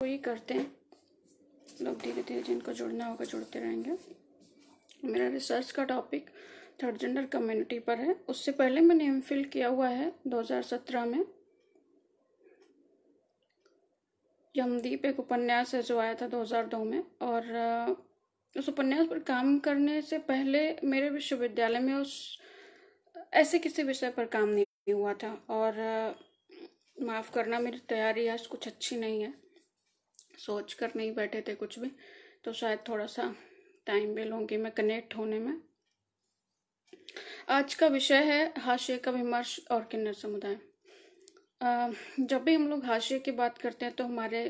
तो ये करते हैं लोग धीरे धीरे जिनको जुड़ना होगा जुड़ते रहेंगे मेरा रिसर्च का टॉपिक थर्ड जेंडर कम्युनिटी पर है उससे पहले मैंने एम फिल किया हुआ है 2017 में यमदीप एक उपन्यास है जो आया था 2002 में और उस उपन्यास पर काम करने से पहले मेरे विश्वविद्यालय में उस ऐसे किसी विषय पर काम नहीं हुआ था और माफ़ करना मेरी तैयारी आज कुछ अच्छी नहीं है सोच कर नहीं बैठे थे कुछ भी तो शायद थोड़ा सा टाइम भी लूँगी मैं कनेक्ट होने में आज का विषय है हाशिए का विमर्श और किन्नर समुदाय जब भी हम लोग हाशिए की बात करते हैं तो हमारे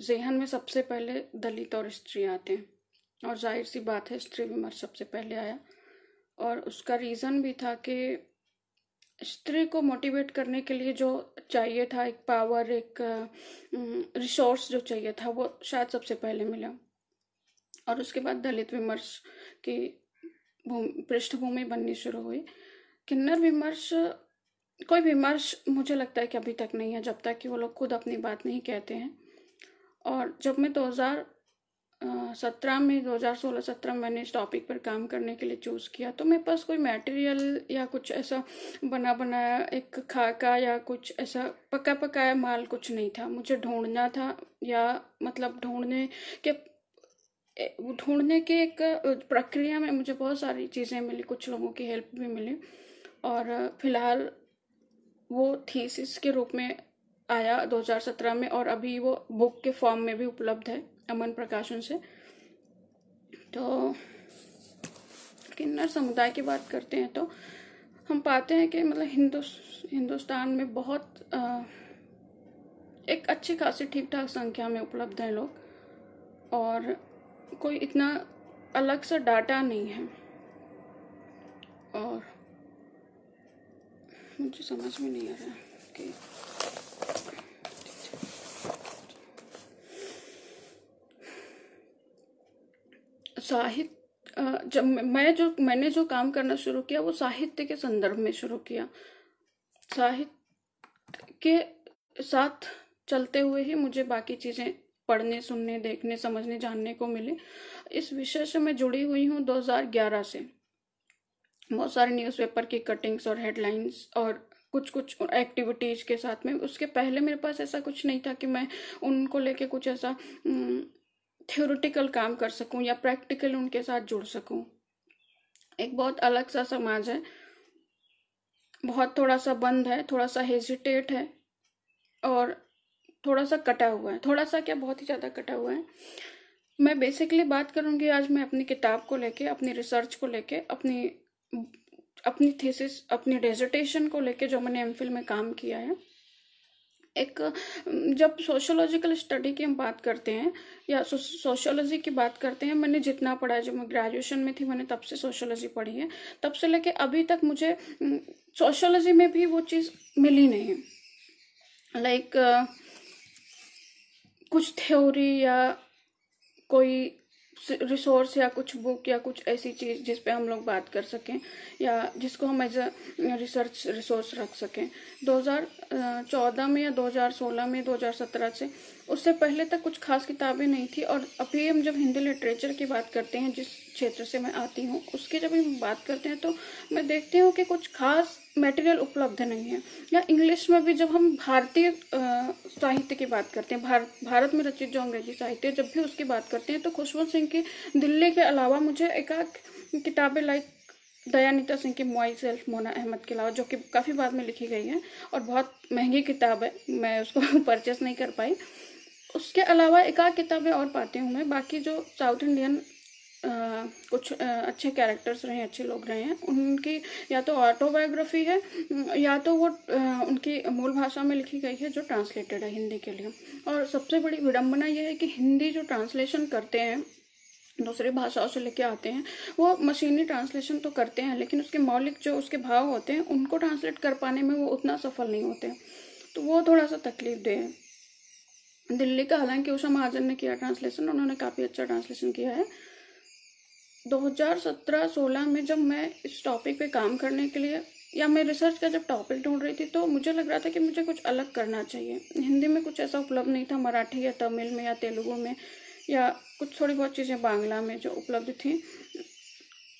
जहन में सबसे पहले दलित और स्त्री आते हैं और जाहिर सी बात है स्त्री विमर्श सबसे पहले आया और उसका रीज़न भी था कि स्त्री को मोटिवेट करने के लिए जो चाहिए था एक पावर एक रिसोर्स जो चाहिए था वो शायद सबसे पहले मिला और उसके बाद दलित विमर्श की पृष्ठभूमि बननी शुरू हुई किन्नर विमर्श कोई विमर्श मुझे लगता है कि अभी तक नहीं है जब तक कि वो लोग खुद अपनी बात नहीं कहते हैं और जब मैं सत्रह में 2016-17 मैंने इस टॉपिक पर काम करने के लिए चूज़ किया तो मेरे पास कोई मटेरियल या कुछ ऐसा बना बनाया एक खाका या कुछ ऐसा पका पकाया माल कुछ नहीं था मुझे ढूंढना था या मतलब ढूंढने के ढूंढने के एक प्रक्रिया में मुझे बहुत सारी चीज़ें मिली कुछ लोगों की हेल्प भी मिली और फिलहाल वो थीसिस के रूप में आया 2017 में और अभी वो बुक के फॉर्म में भी उपलब्ध है अमन प्रकाशन से तो किन्नर समुदाय की बात करते हैं तो हम पाते हैं कि मतलब हिंदु हिंदुस्तान में बहुत आ, एक अच्छी खासी ठीक ठाक संख्या में उपलब्ध हैं लोग और कोई इतना अलग सा डाटा नहीं है और मुझे समझ में नहीं आ रहा कि साहित्य जब मैं जो मैंने जो काम करना शुरू किया वो साहित्य के संदर्भ में शुरू किया साहित्य के साथ चलते हुए ही मुझे बाकी चीज़ें पढ़ने सुनने देखने समझने जानने को मिले इस विषय से मैं जुड़ी हुई हूँ 2011 से बहुत सारे न्यूज़पेपर की कटिंग्स और हेडलाइंस और कुछ कुछ एक्टिविटीज़ के साथ में उसके पहले मेरे पास ऐसा कुछ नहीं था कि मैं उनको लेके कुछ ऐसा थ्योरेटिकल काम कर सकूं या प्रैक्टिकल उनके साथ जुड़ सकूं एक बहुत अलग सा समाज है बहुत थोड़ा सा बंद है थोड़ा सा हेजिटेट है और थोड़ा सा कटा हुआ है थोड़ा सा क्या बहुत ही ज़्यादा कटा हुआ है मैं बेसिकली बात करूँगी आज मैं अपनी किताब को लेके अपनी रिसर्च को लेके अपनी अपनी थीसिस अपनी डेजर्टेशन को लेके जो मैंने एम में काम किया है एक जब सोशोलॉजिकल स्टडी की हम बात करते हैं या सोशोलॉजी की बात करते हैं मैंने जितना पढ़ा है जब मैं ग्रेजुएशन में थी मैंने तब से सोशोलॉजी पढ़ी है तब से लेके अभी तक मुझे सोशोलॉजी में भी वो चीज़ मिली नहीं लाइक like, uh, कुछ थ्योरी या कोई रिसोर्स या कुछ बुक या कुछ ऐसी चीज़ जिस पे हम लोग बात कर सकें या जिसको हम एज अ रिसर्च रिसोर्स रख सकें 2014 में या 2016 में 2017 से उससे पहले तक कुछ खास किताबें नहीं थी और अभी हम जब हिंदी लिटरेचर की बात करते हैं जिस क्षेत्र से मैं आती हूँ उसकी जब हम बात करते हैं तो मैं देखती हूँ कि कुछ खास मटेरियल उपलब्ध नहीं है या इंग्लिश में भी जब हम भारतीय साहित्य की बात करते हैं भार, भारत में रचित जो अंग्रेजी साहित्य जब भी उसकी बात करते हैं तो खुशवंत सिंह की दिल्ली के अलावा मुझे एकाक किताबें लाइक दयानिता सिंह की मोई सेल्फ मोना अहमद के अलावा जो कि काफ़ी बाद में लिखी गई है और बहुत महंगी किताब है मैं उसको परचेस नहीं कर पाई उसके अलावा आध किताबें और पाती हूँ मैं बाकी जो साउथ इंडियन आ, कुछ आ, अच्छे कैरेक्टर्स रहे अच्छे लोग रहे हैं उनकी या तो ऑटोबायोग्राफी है या तो वो आ, उनकी मूल भाषा में लिखी गई है जो ट्रांसलेटेड है हिंदी के लिए और सबसे बड़ी विडम्बना यह है कि हिंदी जो ट्रांसलेशन करते हैं दूसरी भाषाओं से लेके आते हैं वो मशीनी ट्रांसलेशन तो करते हैं लेकिन उसके मौलिक जो उसके भाव होते हैं उनको ट्रांसलेट कर पाने में वो उतना सफल नहीं होते तो वो थोड़ा सा तकलीफ दे दिल्ली का हालांकि उषा महाजन ने किया ट्रांसलेशन उन्होंने काफ़ी अच्छा ट्रांसलेशन किया है 2017-16 में जब मैं इस टॉपिक पे काम करने के लिए या मैं रिसर्च का जब टॉपिक ढूंढ रही थी तो मुझे लग रहा था कि मुझे कुछ अलग करना चाहिए हिंदी में कुछ ऐसा उपलब्ध नहीं था मराठी या तमिल में या तेलुगु में या कुछ थोड़ी बहुत चीज़ें बांग्ला में जो उपलब्ध थी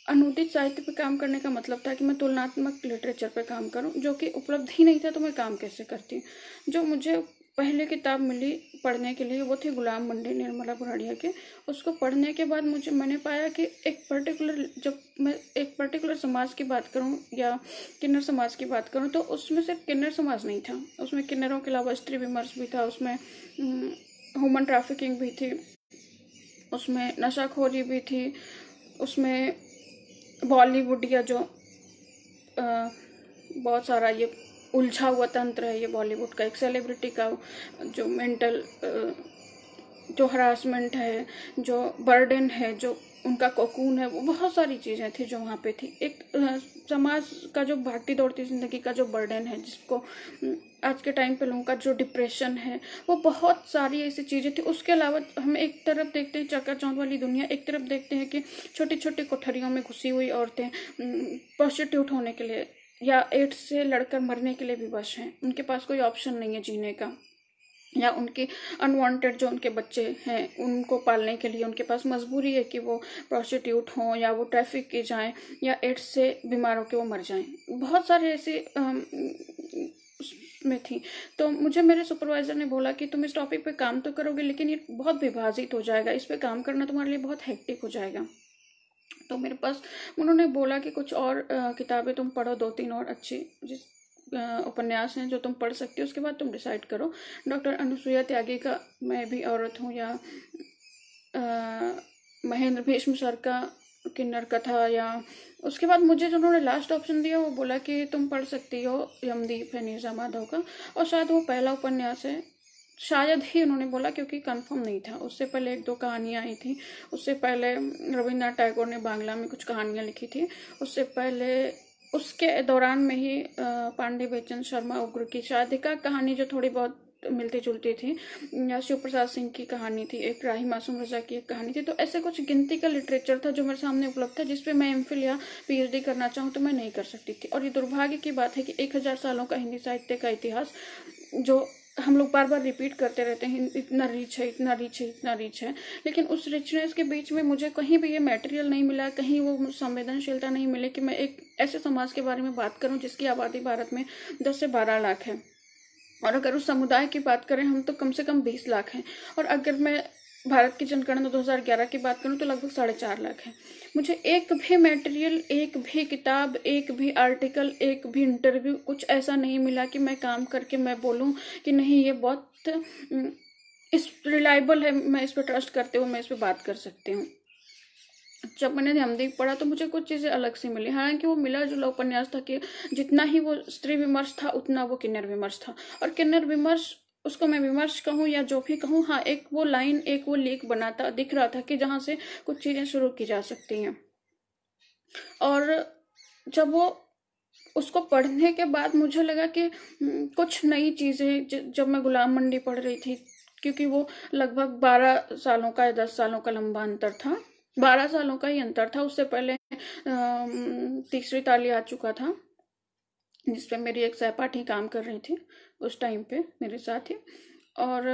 अनुदित साहित्य पर काम करने का मतलब था कि मैं तुलनात्मक लिटरेचर पर काम करूं जो कि उपलब्ध ही नहीं था तो मैं काम कैसे करती जो मुझे पहली किताब मिली पढ़ने के लिए वो थी गुलाम मंडी निर्मला बुराड़िया के उसको पढ़ने के बाद मुझे मैंने पाया कि एक पर्टिकुलर जब मैं एक पर्टिकुलर समाज की बात करूं या किन्नर समाज की बात करूं तो उसमें सिर्फ किन्नर समाज नहीं था उसमें किन्नरों के अलावा स्त्री विमर्श भी था उसमें ह्यूमन ट्रैफिकिंग भी थी उसमें नशाखोरी भी थी उसमें बॉलीवुड या जो आ, बहुत सारा ये उलझा हुआ तंत्र है ये बॉलीवुड का एक सेलिब्रिटी का जो मेंटल जो हरासमेंट है जो बर्डन है जो उनका कोकून है वो बहुत सारी चीज़ें थी जो वहाँ पे थी एक समाज का जो भागती दौड़ती ज़िंदगी का जो बर्डन है जिसको आज के टाइम पे लोगों का जो डिप्रेशन है वो बहुत सारी ऐसी चीज़ें थी उसके अलावा हम एक तरफ देखते हैं चक्का चौंध वाली दुनिया एक तरफ देखते हैं कि छोटी छोटी कोठरियों में घुसी हुई औरतें प्रोस्टिट्यूट होने के लिए या एड्स से लड़कर मरने के लिए विवश हैं उनके पास कोई ऑप्शन नहीं है जीने का या उनके अनवांटेड जो उनके बच्चे हैं उनको पालने के लिए उनके पास मजबूरी है कि वो प्रोस्टिट्यूट हों या वो ट्रैफिक के जाएं या एड्स से बीमार होकर वो मर जाएं बहुत सारे ऐसे में थी तो मुझे मेरे सुपरवाइज़र ने बोला कि तुम इस टॉपिक पे काम तो करोगे लेकिन ये बहुत विभाजित हो जाएगा इस पर काम करना तुम्हारे लिए बहुत हेक्टिक हो जाएगा तो मेरे पास उन्होंने बोला कि कुछ और किताबें तुम पढ़ो दो तीन और अच्छी जिस उपन्यास हैं जो तुम पढ़ सकती हो उसके बाद तुम डिसाइड करो डॉक्टर अनुसुईया त्यागी का मैं भी औरत हूँ या महेंद्र भीष्म सर का किन्नर कथा या उसके बाद मुझे जो उन्होंने लास्ट ऑप्शन दिया वो बोला कि तुम पढ़ सकती हो यमदीप है नीरजा माधव का और शायद वो पहला उपन्यास है शायद ही उन्होंने बोला क्योंकि कंफर्म नहीं था उससे पहले एक दो कहानियाँ आई थी उससे पहले रविन्द्रनाथ टैगोर ने बांग्ला में कुछ कहानियाँ लिखी थी उससे पहले उसके दौरान में ही पांडे बेचंद शर्मा उग्र की शादी का कहानी जो थोड़ी बहुत मिलती जुलती थी या शिव प्रसाद सिंह की कहानी थी एक राही मासूम रजा की एक कहानी थी तो ऐसे कुछ गिनती का लिटरेचर था जो मेरे सामने उपलब्ध था जिसपे मैं एम या पीएचडी करना चाहूँ तो मैं नहीं कर सकती थी और ये दुर्भाग्य की बात है कि एक हज़ार सालों का हिंदी साहित्य का इतिहास जो हम लोग बार बार रिपीट करते रहते हैं इतना रिच है इतना रिच है इतना रिच है लेकिन उस रिचनेस के बीच में मुझे कहीं भी ये मटेरियल नहीं मिला कहीं वो संवेदनशीलता नहीं मिली कि मैं एक ऐसे समाज के बारे में बात करूं जिसकी आबादी भारत में दस से बारह लाख है और अगर उस समुदाय की बात करें हम तो कम से कम बीस लाख हैं और अगर मैं भारत की जनगणना 2011 की बात करूं तो लगभग साढ़े चार लाख है मुझे एक भी मटेरियल एक भी किताब एक भी आर्टिकल एक भी इंटरव्यू कुछ ऐसा नहीं मिला कि मैं काम करके मैं बोलूँ कि नहीं ये बहुत हम्म, इस रिलायबल है मैं इस पर ट्रस्ट करते हुए मैं इस पर बात कर सकती हूँ जब मैंने ध्यानदीप पढ़ा तो मुझे कुछ चीज़ें अलग से मिली हालांकि वो मिला जुला उपन्यास था कि जितना ही वो स्त्री विमर्श था उतना वो किन्नर विमर्श था और किन्नर विमर्श उसको मैं विमर्श कहूँ या जो भी कहूँ हाँ एक वो लाइन एक वो लेख बनाता दिख रहा था कि जहाँ से कुछ चीज़ें शुरू की जा सकती हैं और जब वो उसको पढ़ने के बाद मुझे लगा कि हम्म, कुछ नई चीज़ें जब मैं गुलाम मंडी पढ़ रही थी क्योंकि वो लगभग बारह सालों का या दस सालों का लंबा अंतर था बारह सालों का ही अंतर था उससे पहले तीसरी ताली आ चुका था जिस मेरी एक सहपाठी काम कर रही थी उस टाइम पे मेरे साथ ही और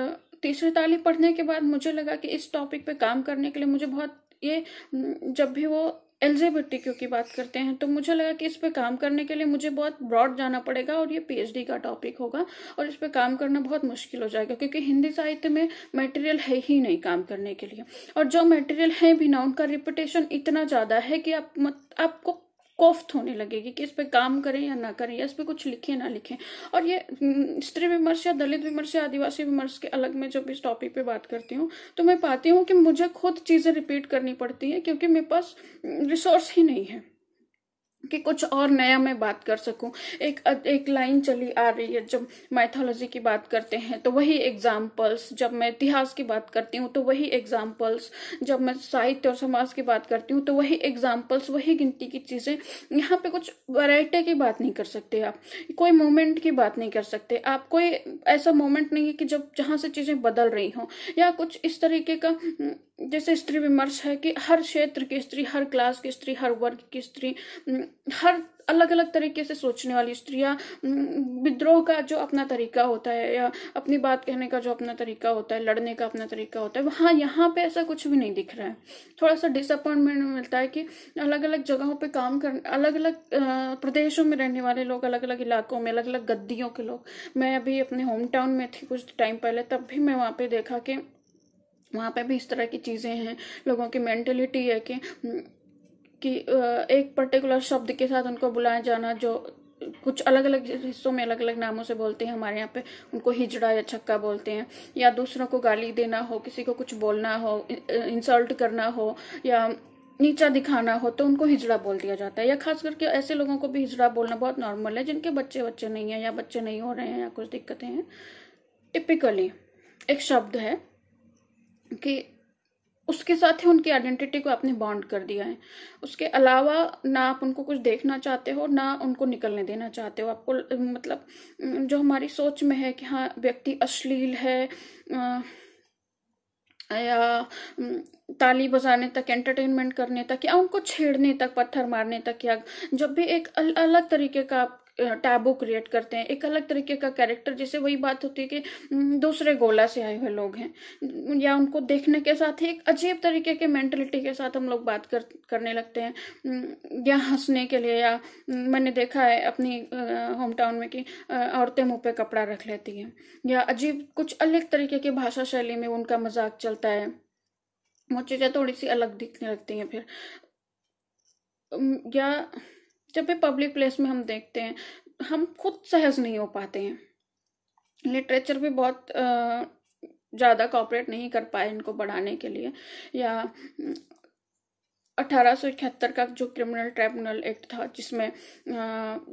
तीसरी तालीम पढ़ने के बाद मुझे लगा कि इस टॉपिक पे काम करने के लिए मुझे बहुत ये जब भी वो एलजेबिटी की बात करते हैं तो मुझे लगा कि इस पर काम करने के लिए मुझे बहुत ब्रॉड जाना पड़ेगा और ये पीएचडी का टॉपिक होगा और इस पर काम करना बहुत मुश्किल हो जाएगा क्योंकि हिंदी साहित्य में मटेरियल है ही नहीं काम करने के लिए और जो मटेरियल है भी ना उनका रिपिटेशन इतना ज़्यादा है कि आप मत, आपको कोफ्त होने लगेगी कि इस पर काम करें या ना करें या इस पर कुछ लिखें ना लिखें और ये हम्म, स्त्री विमर्श या दलित विमर्श या आदिवासी विमर्श के अलग में जब इस टॉपिक पे बात करती हूँ तो मैं पाती हूँ कि मुझे खुद चीज़ें रिपीट करनी पड़ती हैं क्योंकि मेरे पास रिसोर्स हम्म, ही नहीं है कि कुछ और नया मैं बात कर सकूं एक एक लाइन चली आ रही है जब माइथोलॉजी की बात करते हैं तो वही एग्जाम्पल्स जब मैं इतिहास की बात करती हूँ तो वही एग्जाम्पल्स जब मैं साहित्य और समाज की बात करती हूँ तो वही एग्जाम्पल्स वही गिनती की चीज़ें यहाँ पे कुछ वैरायटी की बात नहीं कर सकते आप कोई मोमेंट की बात नहीं कर सकते आप कोई ऐसा मोमेंट नहीं है कि जब जहाँ से चीज़ें बदल रही हों या कुछ इस तरीके का जैसे स्त्री विमर्श है कि हर क्षेत्र की स्त्री हर क्लास की स्त्री हर वर्ग की स्त्री हर अलग अलग तरीके से सोचने वाली स्त्री या विद्रोह का जो अपना तरीका होता है या अपनी बात कहने का जो अपना तरीका होता है लड़ने का अपना तरीका होता है वहाँ यहाँ पे ऐसा कुछ भी नहीं दिख रहा है थोड़ा सा डिसअपॉइंटमेंट मिलता है कि अलग अलग जगहों पे काम कर अलग अलग प्रदेशों में रहने वाले लोग अलग अलग इलाकों में अलग अलग गद्दियों के लोग मैं अभी अपने होम टाउन में थी कुछ टाइम पहले तब भी मैं वहाँ पर देखा कि वहाँ पे भी इस तरह की चीज़ें हैं लोगों की मैंटेलिटी है कि हम्म, कि एक पर्टिकुलर शब्द के साथ उनको बुलाया जाना जो कुछ अलग अलग हिस्सों में अलग अलग नामों से बोलते हैं हमारे यहाँ पे उनको हिजड़ा या छक्का बोलते हैं या दूसरों को गाली देना हो किसी को कुछ बोलना हो इंसल्ट करना हो या नीचा दिखाना हो तो उनको हिजड़ा बोल दिया जाता है या खास करके ऐसे लोगों को भी हिजड़ा बोलना बहुत नॉर्मल है जिनके बच्चे बच्चे नहीं है या बच्चे नहीं हो रहे हैं या कुछ दिक्कतें हैं टिपिकली एक शब्द है कि उसके साथ ही उनकी आइडेंटिटी को आपने बॉन्ड कर दिया है उसके अलावा ना आप उनको कुछ देखना चाहते हो ना उनको निकलने देना चाहते हो आपको मतलब जो हमारी सोच में है कि हाँ व्यक्ति अश्लील है या ताली बजाने तक एंटरटेनमेंट करने तक या उनको छेड़ने तक पत्थर मारने तक या जब भी एक अल, अलग तरीके का आप टैबू क्रिएट करते हैं एक अलग तरीके का कैरेक्टर जैसे वही बात होती है कि दूसरे गोला से आए हुए लोग हैं या उनको देखने के साथ ही एक अजीब तरीके के मेंटलिटी के साथ हम लोग बात कर करने लगते हैं या हंसने के लिए या मैंने देखा है अपनी होम टाउन में कि औरतें मुंह पे कपड़ा रख लेती हैं या अजीब कुछ अलग तरीके की भाषा शैली में उनका मजाक चलता है वो चीज़ें थोड़ी सी अलग दिखने लगती हैं फिर या जब भी पब्लिक प्लेस में हम देखते हैं हम खुद सहज नहीं हो पाते हैं लिटरेचर भी बहुत ज़्यादा कॉपरेट नहीं कर पाए इनको बढ़ाने के लिए या 1871 का जो क्रिमिनल ट्राइब्यूनल एक्ट था जिसमें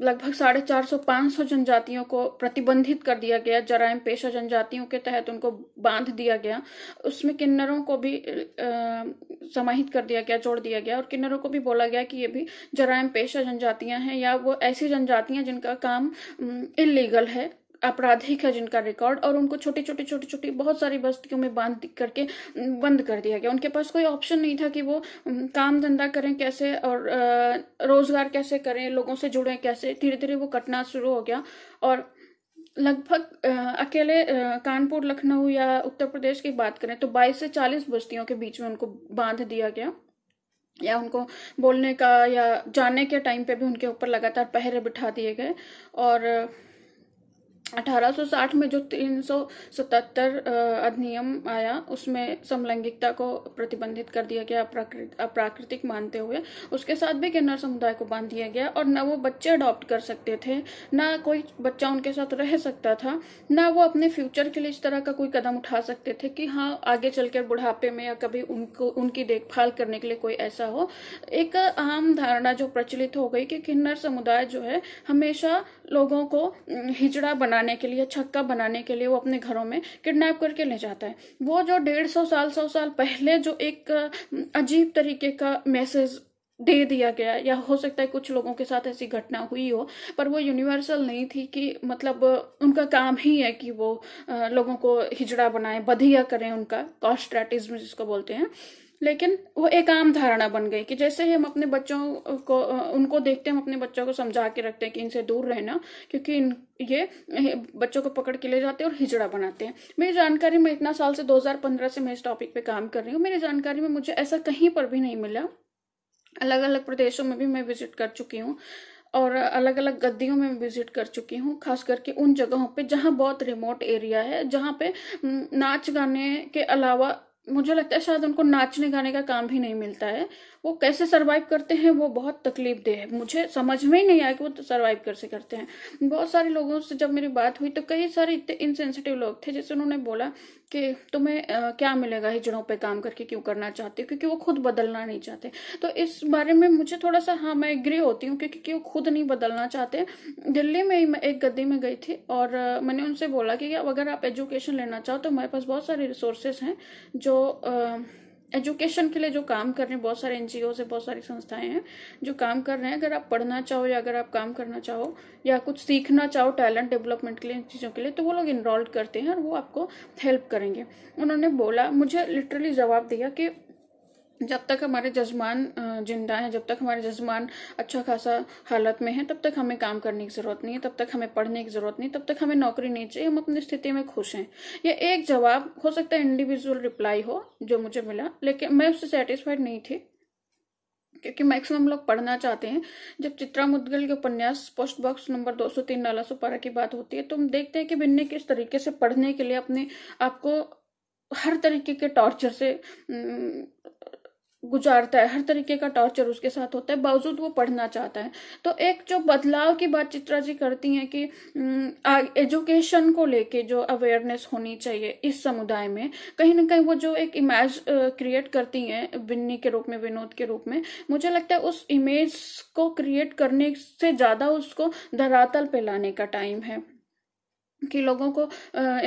लगभग साढ़े चार सौ पाँच सौ जनजातियों को प्रतिबंधित कर दिया गया जरायम पेशा जनजातियों के तहत उनको बांध दिया गया उसमें किन्नरों को भी समाहित कर दिया गया जोड़ दिया गया और किन्नरों को भी बोला गया कि ये भी जरायम पेशा जनजातियाँ हैं या वो ऐसी जनजातियाँ जिनका काम इलीगल है आपराधिक है जिनका रिकॉर्ड और उनको छोटी छोटी छोटी छोटी बहुत सारी बस्तियों में बांध करके बंद कर दिया गया उनके पास कोई ऑप्शन नहीं था कि वो काम धंधा करें कैसे और रोजगार कैसे करें लोगों से जुड़ें कैसे धीरे धीरे वो कटना शुरू हो गया और लगभग अकेले कानपुर लखनऊ या उत्तर प्रदेश की बात करें तो 22 से 40 बस्तियों के बीच में उनको बांध दिया गया या उनको बोलने का या जाने के टाइम पे भी उनके ऊपर लगातार पहरे बिठा दिए गए और 1860 में जो 377 अधिनियम आया उसमें समलैंगिकता को प्रतिबंधित कर दिया गया अप्राकृतिक मानते हुए उसके साथ भी किन्नर समुदाय को बांध दिया गया और ना वो बच्चे अडॉप्ट कर सकते थे ना कोई बच्चा उनके साथ रह सकता था ना वो अपने फ्यूचर के लिए इस तरह का कोई कदम उठा सकते थे कि हाँ आगे चलकर बुढ़ापे में या कभी उनको उनकी देखभाल करने के लिए कोई ऐसा हो एक आम धारणा जो प्रचलित हो गई कि किन्नर समुदाय जो है हमेशा लोगों को हिजड़ा बना बनाने के लिए छक्का बनाने के लिए वो अपने घरों में किडनैप करके ले जाता है वो जो डेढ़ सौ साल सौ साल पहले जो एक अजीब तरीके का मैसेज दे दिया गया या हो सकता है कुछ लोगों के साथ ऐसी घटना हुई हो पर वो यूनिवर्सल नहीं थी कि मतलब उनका काम ही है कि वो लोगों को हिजड़ा बनाए बधिया करें उनका कॉस्ट्रेटिज्म जिसको बोलते हैं लेकिन वो एक आम धारणा बन गई कि जैसे ही हम अपने बच्चों को उनको देखते हैं हम अपने बच्चों को समझा के रखते हैं कि इनसे दूर रहना क्योंकि इन ये बच्चों को पकड़ के ले जाते हैं और हिजड़ा बनाते हैं मेरी जानकारी में इतना साल से 2015 से मैं इस टॉपिक पे काम कर रही हूँ मेरी जानकारी में मुझे ऐसा कहीं पर भी नहीं मिला अलग अलग प्रदेशों में भी मैं विजिट कर चुकी हूँ और अलग अलग गद्दियों में विजिट कर चुकी हूँ खास करके उन जगहों पे जहाँ बहुत रिमोट एरिया है जहाँ पे नाच गाने के अलावा मुझे लगता है शायद उनको नाचने गाने का काम भी नहीं मिलता है वो कैसे सर्वाइव करते हैं वो बहुत तकलीफ दे है मुझे समझ में ही नहीं आया कि वो तो सर्वाइव कैसे करते हैं बहुत सारे लोगों से जब मेरी बात हुई तो कई सारे इतने इनसेंसिटिव लोग थे जैसे उन्होंने बोला कि तुम्हें आ, क्या मिलेगा हिजड़ों पे काम करके क्यों करना चाहते हो क्योंकि वो खुद बदलना नहीं चाहते तो इस बारे में मुझे थोड़ा सा हाँ मैं एग्री होती हूँ क्योंकि वो खुद नहीं बदलना चाहते दिल्ली में मैं एक गद्दी में गई थी और मैंने उनसे बोला कि अगर आप एजुकेशन लेना चाहो तो मेरे पास बहुत सारे रिसोर्सेज हैं जो आ, एजुकेशन के लिए जो काम कर रहे हैं बहुत सारे एन जी से बहुत सारी संस्थाएं हैं जो काम कर रहे हैं अगर आप पढ़ना चाहो या अगर आप काम करना चाहो या कुछ सीखना चाहो टैलेंट डेवलपमेंट के लिए इन चीज़ों के लिए तो वो लोग इनरोल्ड करते हैं और वो आपको हेल्प करेंगे उन्होंने बोला मुझे लिटरली जवाब दिया कि जब तक हमारे जजमान जिंदा हैं जब तक हमारे जजमान अच्छा खासा हालत में है तब तक हमें काम करने की ज़रूरत नहीं है तब तक हमें पढ़ने की ज़रूरत नहीं तब तक हमें नौकरी नहीं चाहिए हम अपनी स्थिति में खुश हैं ये एक जवाब हो सकता है इंडिविजुअल रिप्लाई हो जो मुझे मिला लेकिन मैं उससे सेटिस्फाइड नहीं थी क्योंकि मैक्सिमम लोग पढ़ना चाहते हैं जब चित्रा मुद्गल के उपन्यास पोस्ट बॉक्स नंबर 203 नाला सुपारा की बात होती है तो हम देखते हैं कि बिन्ने किस तरीके से पढ़ने के लिए अपने आपको हर तरीके के टॉर्चर से गुजारता है हर तरीके का टॉर्चर उसके साथ होता है बावजूद वो पढ़ना चाहता है तो एक जो बदलाव की बात चित्रा जी करती हैं कि एजुकेशन को लेके जो अवेयरनेस होनी चाहिए इस समुदाय में कहीं ना कहीं वो जो एक इमेज क्रिएट करती हैं बिन्नी के रूप में विनोद के रूप में मुझे लगता है उस इमेज को क्रिएट करने से ज़्यादा उसको धरातल पे लाने का टाइम है कि लोगों को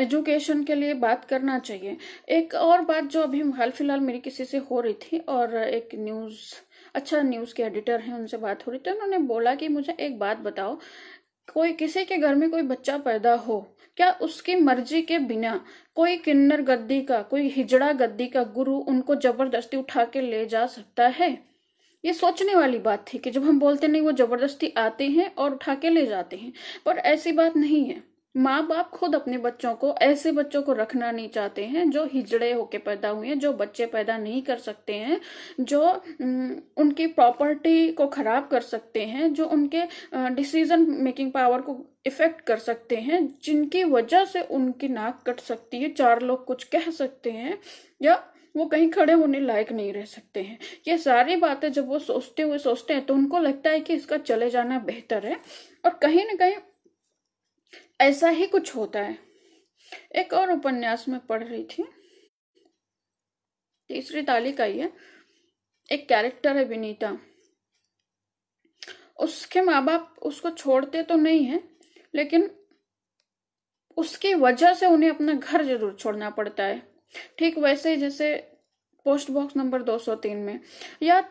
एजुकेशन के लिए बात करना चाहिए एक और बात जो अभी हाल फिलहाल मेरी किसी से हो रही थी और एक न्यूज़ अच्छा न्यूज़ के एडिटर हैं उनसे बात हो रही थी उन्होंने बोला कि मुझे एक बात बताओ कोई किसी के घर में कोई बच्चा पैदा हो क्या उसकी मर्जी के बिना कोई किन्नर गद्दी का कोई हिजड़ा गद्दी का गुरु उनको जबरदस्ती उठा के ले जा सकता है ये सोचने वाली बात थी कि जब हम बोलते नहीं वो जबरदस्ती आते हैं और उठा के ले जाते हैं पर ऐसी बात नहीं है माँ बाप खुद अपने बच्चों को ऐसे बच्चों को रखना नहीं चाहते हैं जो हिजड़े होके पैदा हुए हैं जो बच्चे पैदा नहीं कर सकते हैं जो उनकी प्रॉपर्टी को खराब कर सकते हैं जो उनके डिसीजन मेकिंग पावर को इफेक्ट कर सकते हैं जिनकी वजह से उनकी नाक कट सकती है चार लोग कुछ कह सकते हैं या वो कहीं खड़े होने लायक नहीं रह सकते हैं ये सारी बातें जब वो सोचते हुए सोचते हैं तो उनको लगता है कि इसका चले जाना बेहतर है और कहीं ना कहीं ऐसा ही कुछ होता है एक और उपन्यास में पढ़ रही थी तीसरी का ये एक कैरेक्टर है विनीता उसके माँ बाप उसको छोड़ते तो नहीं है लेकिन उसकी वजह से उन्हें अपना घर जरूर छोड़ना पड़ता है ठीक वैसे जैसे पोस्ट बॉक्स नंबर 203 में या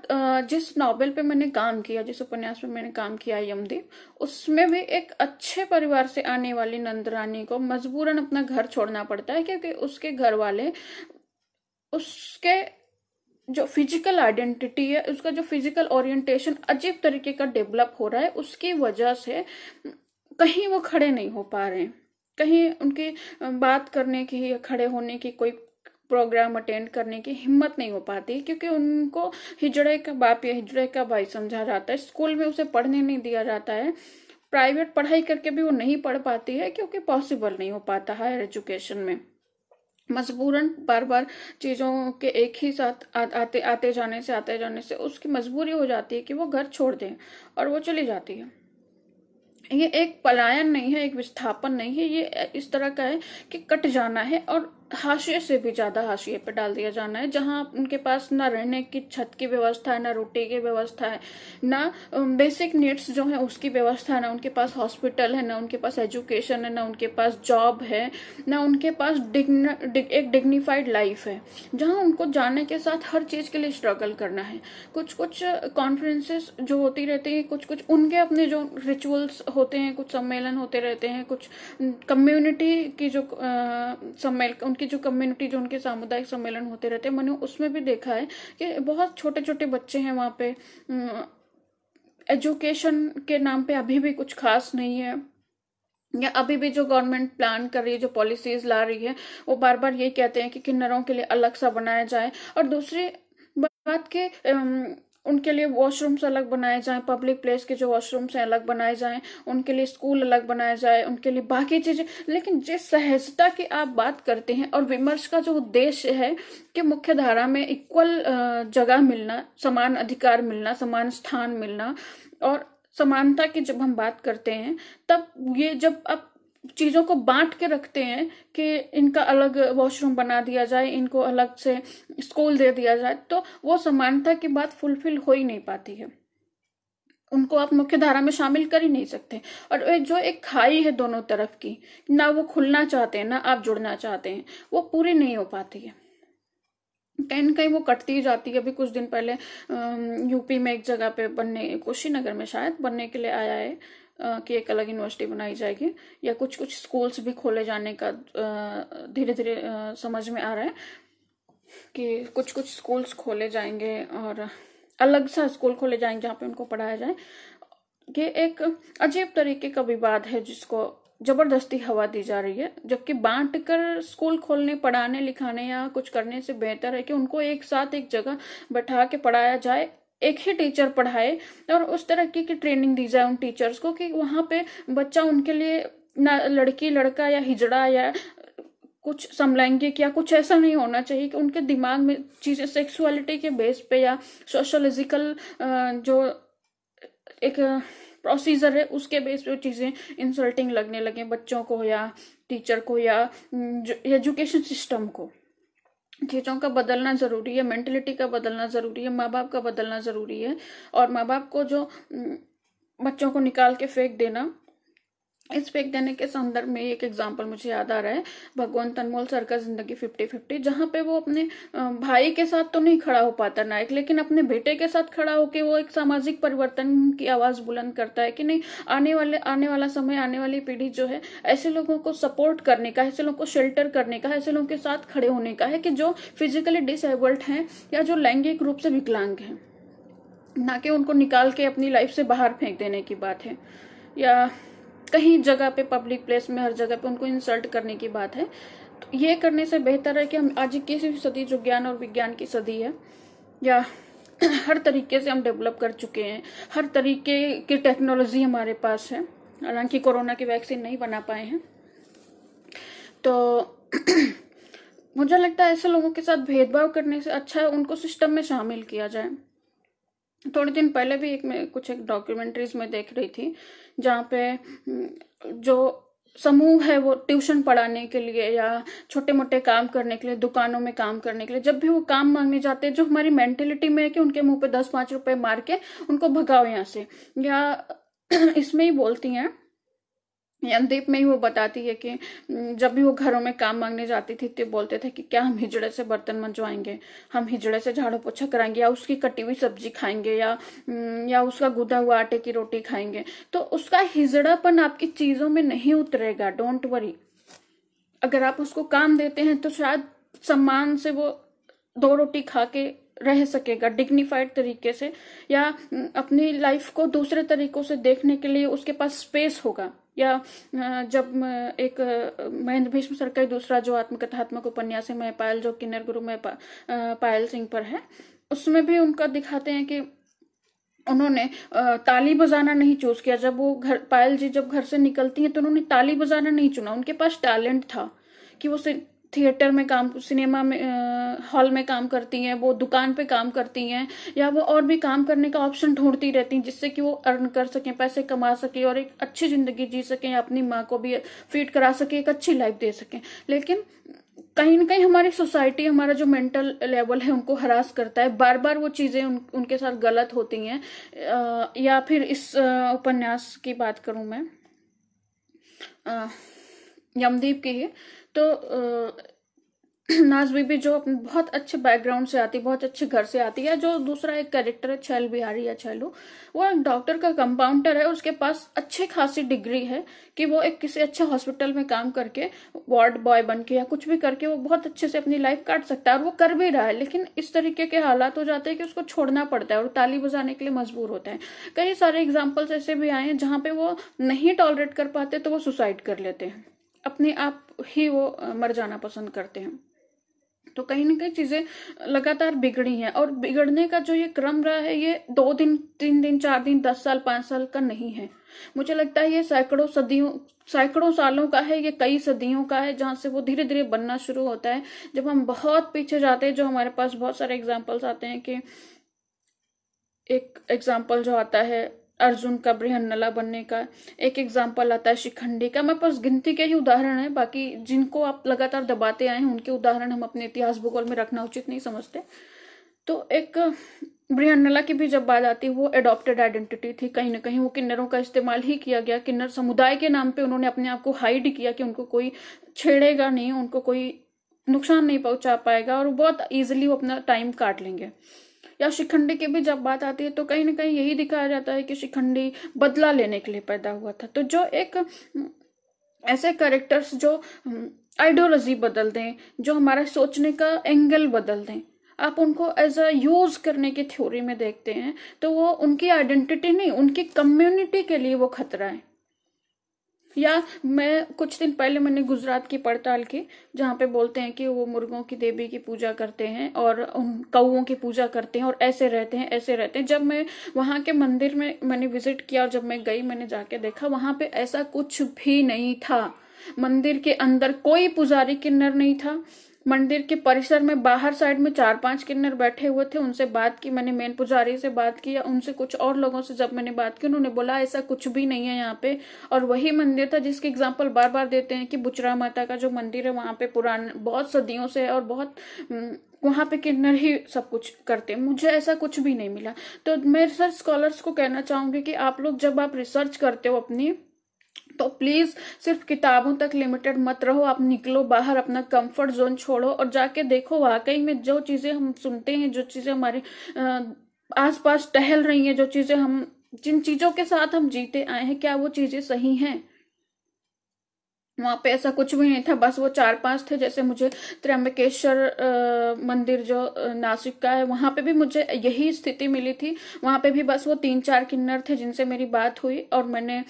जिस नॉवेल पे मैंने काम किया जिस उपन्यास पे मैंने काम किया यमदेव उसमें भी एक अच्छे परिवार से आने वाली रानी को मजबूरन अपना घर छोड़ना पड़ता है क्योंकि उसके घर वाले उसके जो फिजिकल आइडेंटिटी है उसका जो फिजिकल ओरिएंटेशन अजीब तरीके का डेवलप हो रहा है उसकी वजह से कहीं वो खड़े नहीं हो पा रहे कहीं उनकी बात करने की खड़े होने की कोई प्रोग्राम अटेंड करने की हिम्मत नहीं हो पाती क्योंकि उनको हिजड़े का बाप या हिजड़े का भाई समझा जाता है स्कूल में उसे पढ़ने नहीं दिया जाता है प्राइवेट पढ़ाई करके भी वो नहीं पढ़ पाती है क्योंकि पॉसिबल नहीं हो पाता है एजुकेशन में मजबूरन बार बार चीज़ों के एक ही साथ आ, आते आते जाने से आते जाने से उसकी मजबूरी हो जाती है कि वो घर छोड़ दें और वो चली जाती है ये एक पलायन नहीं है एक विस्थापन नहीं है ये इस तरह का है कि कट जाना है और हाशिए से भी ज़्यादा हाशिए पर डाल दिया जाना है जहाँ उनके पास ना रहने की छत की व्यवस्था है ना रोटी की व्यवस्था है ना बेसिक नीड्स जो है उसकी व्यवस्था है ना उनके पास हॉस्पिटल है ना उनके पास एजुकेशन है ना उनके पास जॉब है ना उनके पास डिग्न डिग, एक डिग्निफाइड लाइफ है जहाँ उनको जाने के साथ हर चीज़ के लिए स्ट्रगल करना है कुछ कुछ कॉन्फ्रेंसेस जो होती रहती है कुछ कुछ उनके अपने जो रिचुअल्स होते हैं कुछ सम्मेलन होते रहते हैं कुछ कम्युनिटी की जो सम्मेलन की जो कम्युनिटी जो उनके सामुदायिक सम्मेलन होते रहते हैं मैंने उसमें भी देखा है कि बहुत छोटे छोटे बच्चे हैं वहाँ पे एजुकेशन के नाम पे अभी भी कुछ खास नहीं है या अभी भी जो गवर्नमेंट प्लान कर रही है जो पॉलिसीज ला रही है वो बार बार ये कहते हैं कि किन्नरों के लिए अलग सा बनाया जाए और दूसरी बात के उनके लिए वॉशरूम्स अलग बनाए जाएं पब्लिक प्लेस के जो वॉशरूम्स हैं अलग बनाए जाएं उनके लिए स्कूल अलग बनाया जाए उनके लिए बाकी चीज़ें लेकिन जिस सहजता की आप बात करते हैं और विमर्श का जो उद्देश्य है कि मुख्य धारा में इक्वल जगह मिलना समान अधिकार मिलना समान स्थान मिलना और समानता की जब हम बात करते हैं तब ये जब आप चीज़ों को बांट के रखते हैं कि इनका अलग वॉशरूम बना दिया जाए इनको अलग से स्कूल दे दिया जाए तो वो समानता की बात फुलफिल हो ही नहीं पाती है उनको आप मुख्य धारा में शामिल कर ही नहीं सकते और जो एक खाई है दोनों तरफ की ना वो खुलना चाहते हैं ना आप जुड़ना चाहते हैं वो पूरी नहीं हो पाती है कहीं ना कहीं वो कटती जाती है अभी कुछ दिन पहले यूपी में एक जगह पे बनने कुशीनगर में शायद बनने के लिए आया है की एक अलग यूनिवर्सिटी बनाई जाएगी या कुछ कुछ स्कूल्स भी खोले जाने का धीरे धीरे समझ में आ रहा है कि कुछ कुछ स्कूल्स खोले जाएंगे और अलग सा स्कूल खोले जाएंगे जहाँ पे उनको पढ़ाया जाए ये एक अजीब तरीके का विवाद है जिसको जबरदस्ती हवा दी जा रही है जबकि बांट कर स्कूल खोलने पढ़ाने लिखाने या कुछ करने से बेहतर है कि उनको एक साथ एक जगह बैठा के पढ़ाया जाए एक ही टीचर पढ़ाए और उस तरह की, की ट्रेनिंग दी जाए उन टीचर्स को कि वहाँ पे बच्चा उनके लिए ना लड़की लड़का या हिजड़ा या कुछ समलैंगिक या कुछ ऐसा नहीं होना चाहिए कि उनके दिमाग में चीज़ें सेक्सुअलिटी के बेस पे या सोशोलॉजिकल जो एक प्रोसीजर है उसके बेस पे चीज़ें इंसल्टिंग लगने लगे बच्चों को या टीचर को या एजुकेशन सिस्टम को चीज़ों का बदलना ज़रूरी है मेंटलिटी का बदलना ज़रूरी है माँ बाप का बदलना ज़रूरी है और माँ बाप को जो बच्चों को निकाल के फेंक देना इस फेंक देने के संदर्भ में एक एग्जांपल मुझे याद आ रहा है भगवान तनमोल सर का जिंदगी फिफ्टी फिफ्टी जहाँ पे वो अपने भाई के साथ तो नहीं खड़ा हो पाता नायक लेकिन अपने बेटे के साथ खड़ा होकर वो एक सामाजिक परिवर्तन की आवाज बुलंद करता है कि नहीं आने वाले आने वाला समय आने वाली पीढ़ी जो है ऐसे लोगों को सपोर्ट करने का ऐसे लोगों को शेल्टर करने का ऐसे लोगों के साथ खड़े होने का है कि जो फिजिकली डिसेबल्ड हैं या जो लैंगिक रूप से विकलांग हैं ना कि उनको निकाल के अपनी लाइफ से बाहर फेंक देने की बात है या कहीं जगह पे पब्लिक प्लेस में हर जगह पे उनको इंसल्ट करने की बात है तो ये करने से बेहतर है कि हम आज किसी भी सदी जो ज्ञान और विज्ञान की सदी है या हर तरीके से हम डेवलप कर चुके हैं हर तरीके की टेक्नोलॉजी हमारे पास है हालांकि कोरोना की वैक्सीन नहीं बना पाए हैं तो मुझे लगता है ऐसे लोगों के साथ भेदभाव करने से अच्छा है उनको सिस्टम में शामिल किया जाए थोड़े दिन पहले भी एक मैं कुछ एक डॉक्यूमेंट्रीज में देख रही थी जहाँ पे हम्म, जो समूह है वो ट्यूशन पढ़ाने के लिए या छोटे मोटे काम करने के लिए दुकानों में काम करने के लिए जब भी वो काम मांगने जाते हैं जो हमारी मेंटेलिटी में है कि उनके मुंह पे दस पांच रुपए मार के उनको भगाओ यहाँ से या इसमें ही बोलती हैं अलदीप में ही वो बताती है कि जब भी वो घरों में काम मांगने जाती थी तो बोलते थे कि क्या हम हिजड़े से बर्तन मंजवाएंगे हम हिजड़े से झाड़ू पोछा कराएंगे या उसकी कटी हुई सब्जी खाएंगे या या उसका गुदा हुआ आटे की रोटी खाएंगे तो उसका हिजड़ापन आपकी चीज़ों में नहीं उतरेगा डोंट वरी अगर आप उसको काम देते हैं तो शायद सम्मान से वो दो रोटी खा के रह सकेगा डिग्निफाइड तरीके से या अपनी लाइफ को दूसरे तरीकों से देखने के लिए उसके पास स्पेस होगा या जब एक महेंद्र भीष्म सर का दूसरा जो आत्मकथात्मक उपन्यास है मैं पायल जो किन्नर गुरु में पायल सिंह पर है उसमें भी उनका दिखाते हैं कि उन्होंने ताली बजाना नहीं चूज किया जब वो घर पायल जी जब घर से निकलती हैं तो उन्होंने ताली बजाना नहीं चुना उनके पास टैलेंट था कि वो थिएटर में काम सिनेमा में हॉल में काम करती हैं वो दुकान पे काम करती हैं या वो और भी काम करने का ऑप्शन ढूंढती रहती हैं जिससे कि वो अर्न कर सकें पैसे कमा सकें और एक अच्छी ज़िंदगी जी सकें अपनी माँ को भी फीड करा सकें एक अच्छी लाइफ दे सकें लेकिन कहीं ना कहीं हमारी सोसाइटी हमारा जो मेंटल लेवल है उनको हरास करता है बार बार वो चीज़ें उन, उनके साथ गलत होती हैं या फिर इस उपन्यास की बात करूँ मैं यमदीप की है तो नाजवी बीबी जो बहुत अच्छे बैकग्राउंड से आती है बहुत अच्छे घर से आती है जो दूसरा एक कैरेक्टर है छैल बिहारी या छैलू वो एक डॉक्टर का कंपाउंडर है उसके पास अच्छे खासी डिग्री है कि वो एक किसी अच्छे हॉस्पिटल में काम करके वार्ड बॉय बन के या कुछ भी करके वो बहुत अच्छे से अपनी लाइफ काट सकता है और वो कर भी रहा है लेकिन इस तरीके के हालात हो जाते हैं कि उसको छोड़ना पड़ता है और ताली बजाने के लिए मजबूर होते हैं कई सारे एग्जाम्पल्स ऐसे भी आए हैं जहाँ पे वो नहीं टॉलरेट कर पाते तो वो सुसाइड कर लेते हैं अपने आप ही वो मर जाना पसंद करते हैं तो कहीं ना कहीं चीज़ें लगातार बिगड़ी हैं और बिगड़ने का जो ये क्रम रहा है ये दो दिन तीन दिन चार दिन दस साल पांच साल का नहीं है मुझे लगता है ये सैकड़ों सदियों सैकड़ों सालों का है ये कई सदियों का है जहाँ से वो धीरे धीरे बनना शुरू होता है जब हम बहुत पीछे जाते हैं जो हमारे पास बहुत सारे एग्जाम्पल्स आते हैं कि एक एग्जाम्पल जो आता है अर्जुन का नला बनने का एक एग्जाम्पल आता है शिखंडी का मैं पास गिनती के ही उदाहरण है बाकी जिनको आप लगातार दबाते आए हैं उनके उदाहरण हम अपने इतिहास भूगोल में रखना उचित नहीं समझते तो एक नला की भी जब बात आती है वो एडॉप्टेड आइडेंटिटी थी कहीं ना कहीं वो किन्नरों का इस्तेमाल ही किया गया किन्नर समुदाय के नाम पे उन्होंने अपने आप को हाइड किया कि उनको कोई छेड़ेगा नहीं उनको कोई नुकसान नहीं पहुंचा पाएगा और बहुत इजिली वो अपना टाइम काट लेंगे या शिखंडी की भी जब बात आती है तो कहीं ना कहीं यही दिखाया जाता है कि शिखंडी बदला लेने के लिए पैदा हुआ था तो जो एक हम्म, ऐसे करेक्टर्स जो आइडियोलॉजी हम्म, बदल दें जो हमारा सोचने का एंगल बदल दें आप उनको एज अ यूज करने की थ्योरी में देखते हैं तो वो उनकी आइडेंटिटी नहीं उनकी कम्युनिटी के लिए वो खतरा है या मैं कुछ दिन पहले मैंने गुजरात की पड़ताल की जहाँ पे बोलते हैं कि वो मुर्गों की देवी की पूजा करते हैं और उन कौओं की पूजा करते हैं और ऐसे रहते हैं ऐसे रहते हैं जब मैं वहाँ के मंदिर में मैंने विजिट किया और जब मैं गई मैंने जाके देखा वहाँ पे ऐसा कुछ भी नहीं था मंदिर के अंदर कोई पुजारी किन्नर नहीं था मंदिर के परिसर में बाहर साइड में चार पांच किन्नर बैठे हुए थे उनसे बात की मैंने मेन पुजारी से बात की या उनसे कुछ और लोगों से जब मैंने बात की उन्होंने बोला ऐसा कुछ भी नहीं है यहाँ पे और वही मंदिर था जिसके एग्जाम्पल बार बार देते हैं कि बुचरा माता का जो मंदिर है वहाँ पे पुरान बहुत सदियों से और बहुत वहाँ पे किन्नर ही सब कुछ करते मुझे ऐसा कुछ भी नहीं मिला तो मैं रिसर्च स्कॉलर्स को कहना चाहूंगी कि आप लोग जब आप रिसर्च करते हो अपनी तो प्लीज सिर्फ किताबों तक लिमिटेड मत रहो आप निकलो बाहर अपना कंफर्ट जोन छोड़ो और जाके देखो वाकई में जो चीजें हम सुनते हैं जो चीजें हमारे आसपास टहल रही हैं जो चीजें हम जिन चीजों के साथ हम जीते आए हैं क्या वो चीजें सही हैं वहां पे ऐसा कुछ भी नहीं था बस वो चार पांच थे जैसे मुझे त्र्यंबकेश्वर मंदिर जो नासिक का है वहां पे भी मुझे यही स्थिति मिली थी वहां पे भी बस वो तीन चार किन्नर थे जिनसे मेरी बात हुई और मैंने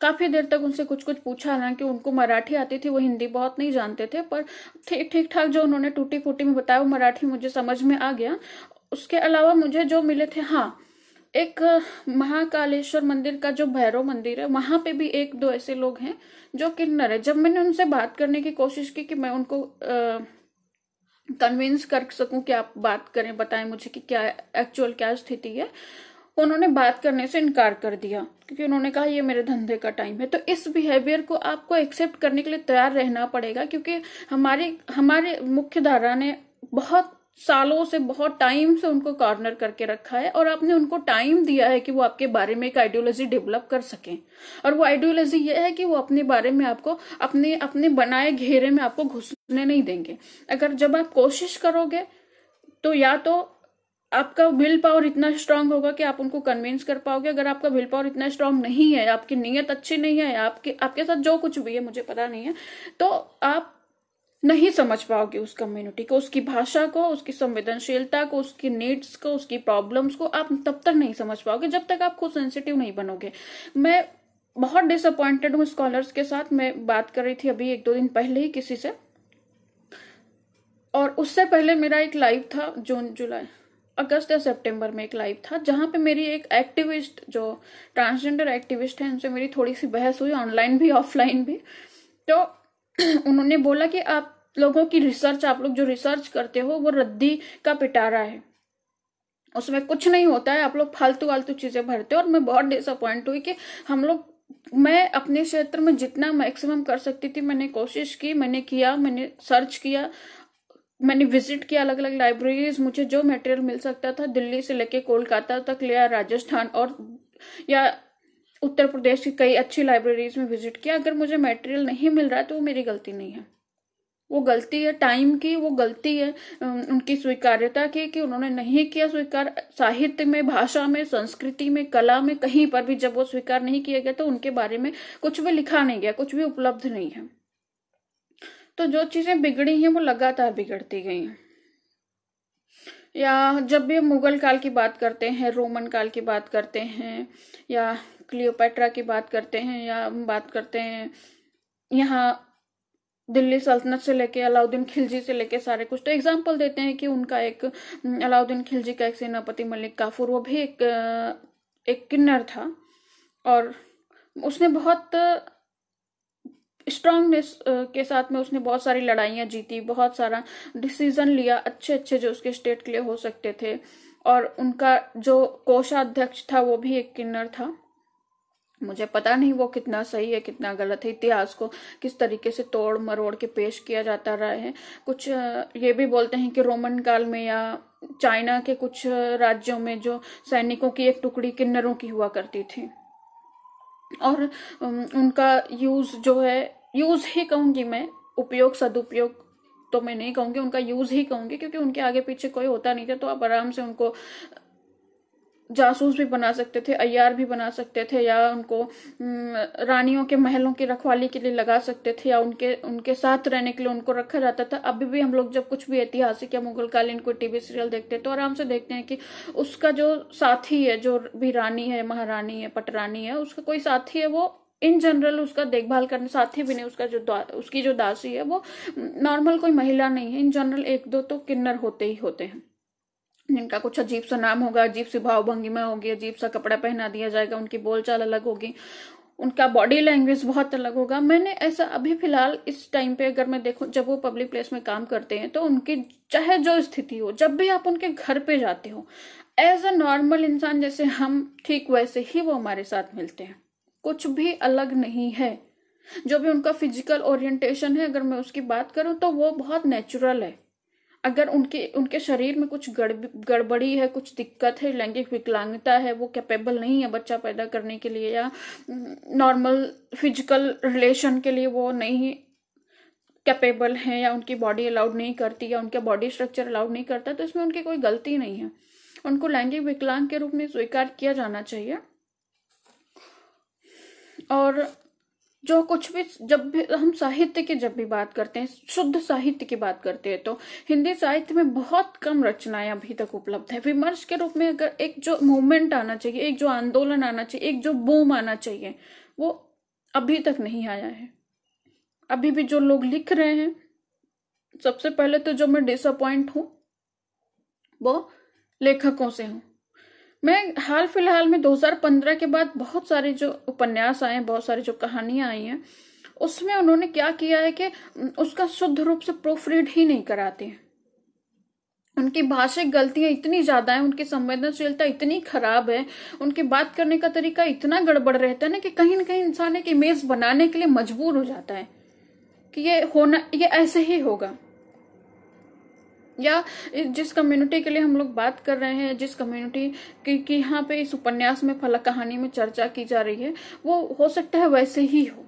काफ़ी देर तक उनसे कुछ कुछ पूछा हालांकि उनको मराठी आती थी वो हिंदी बहुत नहीं जानते थे पर ठीक ठाक जो उन्होंने टूटी फूटी में बताया वो मराठी मुझे समझ में आ गया उसके अलावा मुझे जो मिले थे हाँ एक महाकालेश्वर मंदिर का जो भैरव मंदिर है वहां पे भी एक दो ऐसे लोग हैं जो किन्नर है जब मैंने उनसे बात करने की कोशिश की कि मैं उनको कन्विंस कर सकूं कि आप बात करें बताएं मुझे कि क्या एक्चुअल क्या स्थिति है तो उन्होंने बात करने से इनकार कर दिया क्योंकि उन्होंने कहा ये मेरे धंधे का टाइम है तो इस बिहेवियर को आपको एक्सेप्ट करने के लिए तैयार रहना पड़ेगा क्योंकि हमारे हमारे मुख्य धारा ने बहुत सालों से बहुत टाइम से उनको कॉर्नर करके रखा है और आपने उनको टाइम दिया है कि वो आपके बारे में एक आइडियोलॉजी डेवलप कर सकें और वो आइडियोलॉजी ये है कि वो अपने बारे में आपको अपने अपने बनाए घेरे में आपको घुसने नहीं देंगे अगर जब आप कोशिश करोगे तो या तो आपका विल पावर इतना स्ट्रांग होगा कि आप उनको कन्विंस कर पाओगे अगर आपका विल पावर इतना स्ट्रांग नहीं है आपकी नीयत अच्छी नहीं है आपके आपके साथ जो कुछ भी है मुझे पता नहीं है तो आप नहीं समझ पाओगे उस कम्युनिटी को उसकी भाषा को उसकी संवेदनशीलता को उसकी नीड्स को उसकी प्रॉब्लम्स को आप तब तक नहीं समझ पाओगे जब तक आप खुद सेंसिटिव नहीं बनोगे मैं बहुत डिसअपॉइंटेड हूँ स्कॉलर्स के साथ मैं बात कर रही थी अभी एक दो दिन पहले ही किसी से और उससे पहले मेरा एक लाइव था जून जुलाई अगस्त या सितंबर में एक लाइव था जहाँ पे मेरी एक एक्टिविस्ट जो ट्रांसजेंडर एक्टिविस्ट है उनसे मेरी थोड़ी सी बहस हुई ऑनलाइन भी ऑफलाइन भी तो उन्होंने बोला कि आप लोगों की रिसर्च आप लोग जो रिसर्च करते हो वो रद्दी का पिटारा है उसमें कुछ नहीं होता है आप लोग फालतू फालतू चीज़ें भरते हो और मैं बहुत डिसअपॉइंट हुई कि हम लोग मैं अपने क्षेत्र में जितना मैक्सिमम कर सकती थी मैंने कोशिश की मैंने किया मैंने सर्च किया मैंने विजिट किया अलग अलग लाइब्रेरीज मुझे जो मटेरियल मिल सकता था दिल्ली से लेके कोलकाता तक लिया राजस्थान और या उत्तर प्रदेश की कई अच्छी लाइब्रेरीज में विजिट किया अगर मुझे मटेरियल नहीं मिल रहा है तो वो मेरी गलती नहीं है वो गलती है टाइम की वो गलती है उनकी स्वीकार्यता की कि उन्होंने नहीं किया स्वीकार साहित्य में भाषा में संस्कृति में कला में कहीं पर भी जब वो स्वीकार नहीं किया गया तो उनके बारे में कुछ भी लिखा नहीं गया कुछ भी उपलब्ध नहीं है तो जो चीज़ें बिगड़ी हैं वो लगातार बिगड़ती गई हैं या जब भी मुगल काल की बात करते हैं रोमन काल की बात करते हैं या क्लियोपेट्रा की बात करते हैं या बात करते हैं यहाँ दिल्ली सल्तनत से लेके अलाउद्दीन खिलजी से लेके सारे कुछ तो एग्जाम्पल देते हैं कि उनका एक अलाउद्दीन खिलजी का एक सेनापति मलिक काफूर वो भी एक एक किन्नर था और उसने बहुत स्ट्रांगनेस के साथ में उसने बहुत सारी लड़ाइयाँ जीती बहुत सारा डिसीजन लिया अच्छे अच्छे जो उसके स्टेट के लिए हो सकते थे और उनका जो कोषाध्यक्ष था वो भी एक किन्नर था मुझे पता नहीं वो कितना सही है कितना गलत है इतिहास को किस तरीके से तोड़ मरोड़ के पेश किया जाता रहा है कुछ ये भी बोलते हैं कि रोमन काल में या चाइना के कुछ राज्यों में जो सैनिकों की एक टुकड़ी किन्नरों की हुआ करती थी और उनका यूज़ जो है यूज़ ही कहूँगी मैं उपयोग सदुपयोग तो मैं नहीं कहूँगी उनका यूज़ ही कहूँगी क्योंकि उनके आगे पीछे कोई होता नहीं था तो आप आराम से उनको जासूस भी बना सकते थे अयार भी बना सकते थे या उनको रानियों के महलों की रखवाली के लिए लगा सकते थे या उनके उनके साथ रहने के लिए उनको रखा जाता था अभी भी हम लोग जब कुछ भी ऐतिहासिक या मुगल कालीन कोई टीवी सीरियल देखते हैं तो आराम से देखते हैं कि उसका जो साथी है जो भी रानी है महारानी है पटरानी है उसका कोई साथी है वो इन जनरल उसका देखभाल करने साथी भी नहीं उसका जो उसकी जो दासी है वो नॉर्मल कोई महिला नहीं है इन जनरल एक दो तो किन्नर होते ही होते हैं जिनका कुछ अजीब सा नाम होगा अजीब सी भाव भंगिमा होगी अजीब सा कपड़ा पहना दिया जाएगा उनकी बोलचाल अलग होगी उनका बॉडी लैंग्वेज बहुत अलग होगा मैंने ऐसा अभी फिलहाल इस टाइम पे अगर मैं देखूं जब वो पब्लिक प्लेस में काम करते हैं तो उनकी चाहे जो स्थिति हो जब भी आप उनके घर पे जाते हो एज अ नॉर्मल इंसान जैसे हम ठीक वैसे ही वो हमारे साथ मिलते हैं कुछ भी अलग नहीं है जो भी उनका फिजिकल ओरिएंटेशन है अगर मैं उसकी बात करूँ तो वो बहुत नेचुरल है अगर उनके उनके शरीर में कुछ गड़ गड़बड़ी है कुछ दिक्कत है लैंगिक विकलांगता है वो कैपेबल नहीं है बच्चा पैदा करने के लिए या नॉर्मल फिजिकल रिलेशन के लिए वो नहीं कैपेबल हैं या उनकी बॉडी अलाउड नहीं करती या उनका बॉडी स्ट्रक्चर अलाउड नहीं करता तो इसमें उनकी कोई गलती नहीं है उनको लैंगिक विकलांग के रूप में स्वीकार किया जाना चाहिए और जो कुछ भी जब भी हम साहित्य की जब भी बात करते हैं शुद्ध साहित्य की बात करते हैं तो हिंदी साहित्य में बहुत कम रचनाएं अभी तक उपलब्ध है विमर्श के रूप में अगर एक जो मूवमेंट आना चाहिए एक जो आंदोलन आना चाहिए एक जो बूम आना चाहिए वो अभी तक नहीं आया है अभी भी जो लोग लिख रहे हैं सबसे पहले तो जो मैं डिसअपॉइंट हूं वो लेखकों से हूं मैं हाल फिलहाल में 2015 के बाद बहुत सारे जो उपन्यास आए हैं बहुत सारी जो कहानियां आई हैं उसमें उन्होंने क्या किया है कि उसका शुद्ध रूप से प्रूफ रीड ही नहीं कराते हैं उनकी भाषिक गलतियां इतनी ज्यादा हैं उनकी संवेदनशीलता इतनी खराब है उनके बात करने का तरीका इतना गड़बड़ रहता है ना कि कहीं ना कहीं इंसान एक इमेज बनाने के लिए मजबूर हो जाता है कि ये होना ये ऐसे ही होगा या जिस कम्युनिटी के लिए हम लोग बात कर रहे हैं जिस कम्युनिटी की, की यहाँ पे इस उपन्यास में फलक कहानी में चर्चा की जा रही है वो हो सकता है वैसे ही हो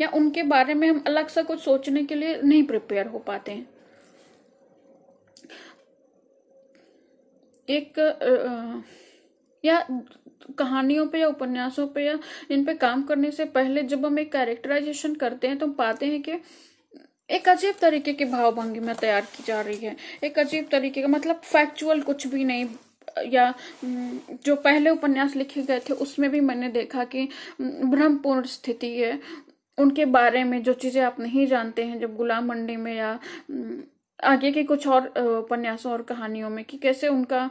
या उनके बारे में हम अलग सा कुछ सोचने के लिए नहीं प्रिपेयर हो पाते हैं एक या कहानियों पे या उपन्यासों पे या इन पे काम करने से पहले जब हम एक कैरेक्टराइजेशन करते हैं तो हम पाते हैं कि एक अजीब तरीके की में तैयार की जा रही है एक अजीब तरीके का मतलब फैक्चुअल कुछ भी नहीं या जो पहले उपन्यास लिखे गए थे उसमें भी मैंने देखा कि भ्रमपूर्ण स्थिति है उनके बारे में जो चीज़ें आप नहीं जानते हैं जब गुलाम मंडी में या आगे के कुछ और उपन्यासों और कहानियों में कि कैसे उनका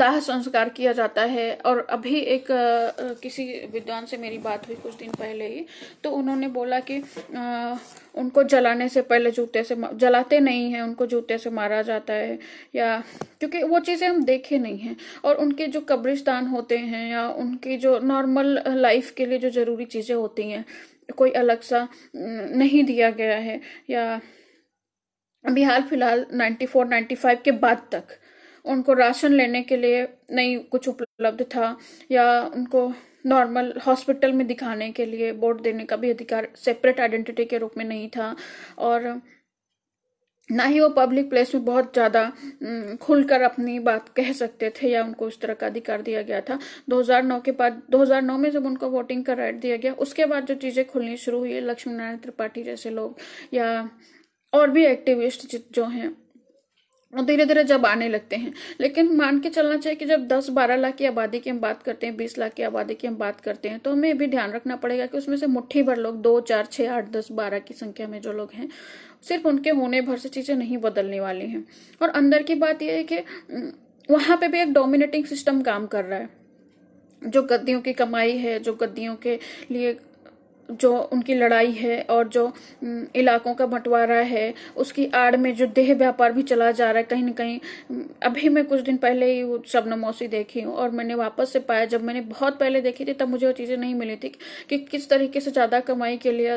दाह संस्कार किया जाता है और अभी एक आ, किसी विद्वान से मेरी बात हुई कुछ दिन पहले ही तो उन्होंने बोला कि आ, उनको जलाने से पहले जूते से जलाते नहीं हैं उनको जूते से मारा जाता है या क्योंकि वो चीज़ें हम देखे नहीं हैं और उनके जो कब्रिस्तान होते हैं या उनकी जो नॉर्मल लाइफ के लिए जो ज़रूरी चीज़ें होती हैं कोई अलग सा नहीं दिया गया है या बिहार फिलहाल नाइन्टी फोर नाइन्टी फाइव के बाद तक उनको राशन लेने के लिए नहीं कुछ उपलब्ध था या उनको नॉर्मल हॉस्पिटल में दिखाने के लिए वोट देने का भी अधिकार सेपरेट आइडेंटिटी के रूप में नहीं था और ना ही वो पब्लिक प्लेस में बहुत ज़्यादा खुलकर अपनी बात कह सकते थे या उनको उस तरह का अधिकार दिया गया था 2009 के बाद 2009 में जब उनको वोटिंग का राइट दिया गया उसके बाद जो चीज़ें खुलनी शुरू हुई लक्ष्मी नारायण त्रिपाठी जैसे लोग या और भी एक्टिविस्ट जो हैं धीरे धीरे जब आने लगते हैं लेकिन मान के चलना चाहिए कि जब 10-12 लाख की आबादी की हम बात करते हैं 20 लाख की आबादी की हम बात करते हैं तो हमें भी ध्यान रखना पड़ेगा कि उसमें से मुट्ठी भर लोग दो चार छः आठ दस बारह की संख्या में जो लोग हैं सिर्फ उनके होने भर से चीज़ें नहीं बदलने वाली हैं और अंदर की बात यह है कि वहां पर भी एक डोमिनेटिंग सिस्टम काम कर रहा है जो गद्दियों की कमाई है जो गद्दियों के लिए जो उनकी लड़ाई है और जो इलाकों का बंटवारा है उसकी आड़ में जो देह व्यापार भी चला जा रहा है कहीं ना कहीं अभी मैं कुछ दिन पहले ही वो शबन मौसी देखी हूँ और मैंने वापस से पाया जब मैंने बहुत पहले देखी थी तब मुझे वो चीज़ें नहीं मिली थी कि, कि किस तरीके से ज़्यादा कमाई के लिए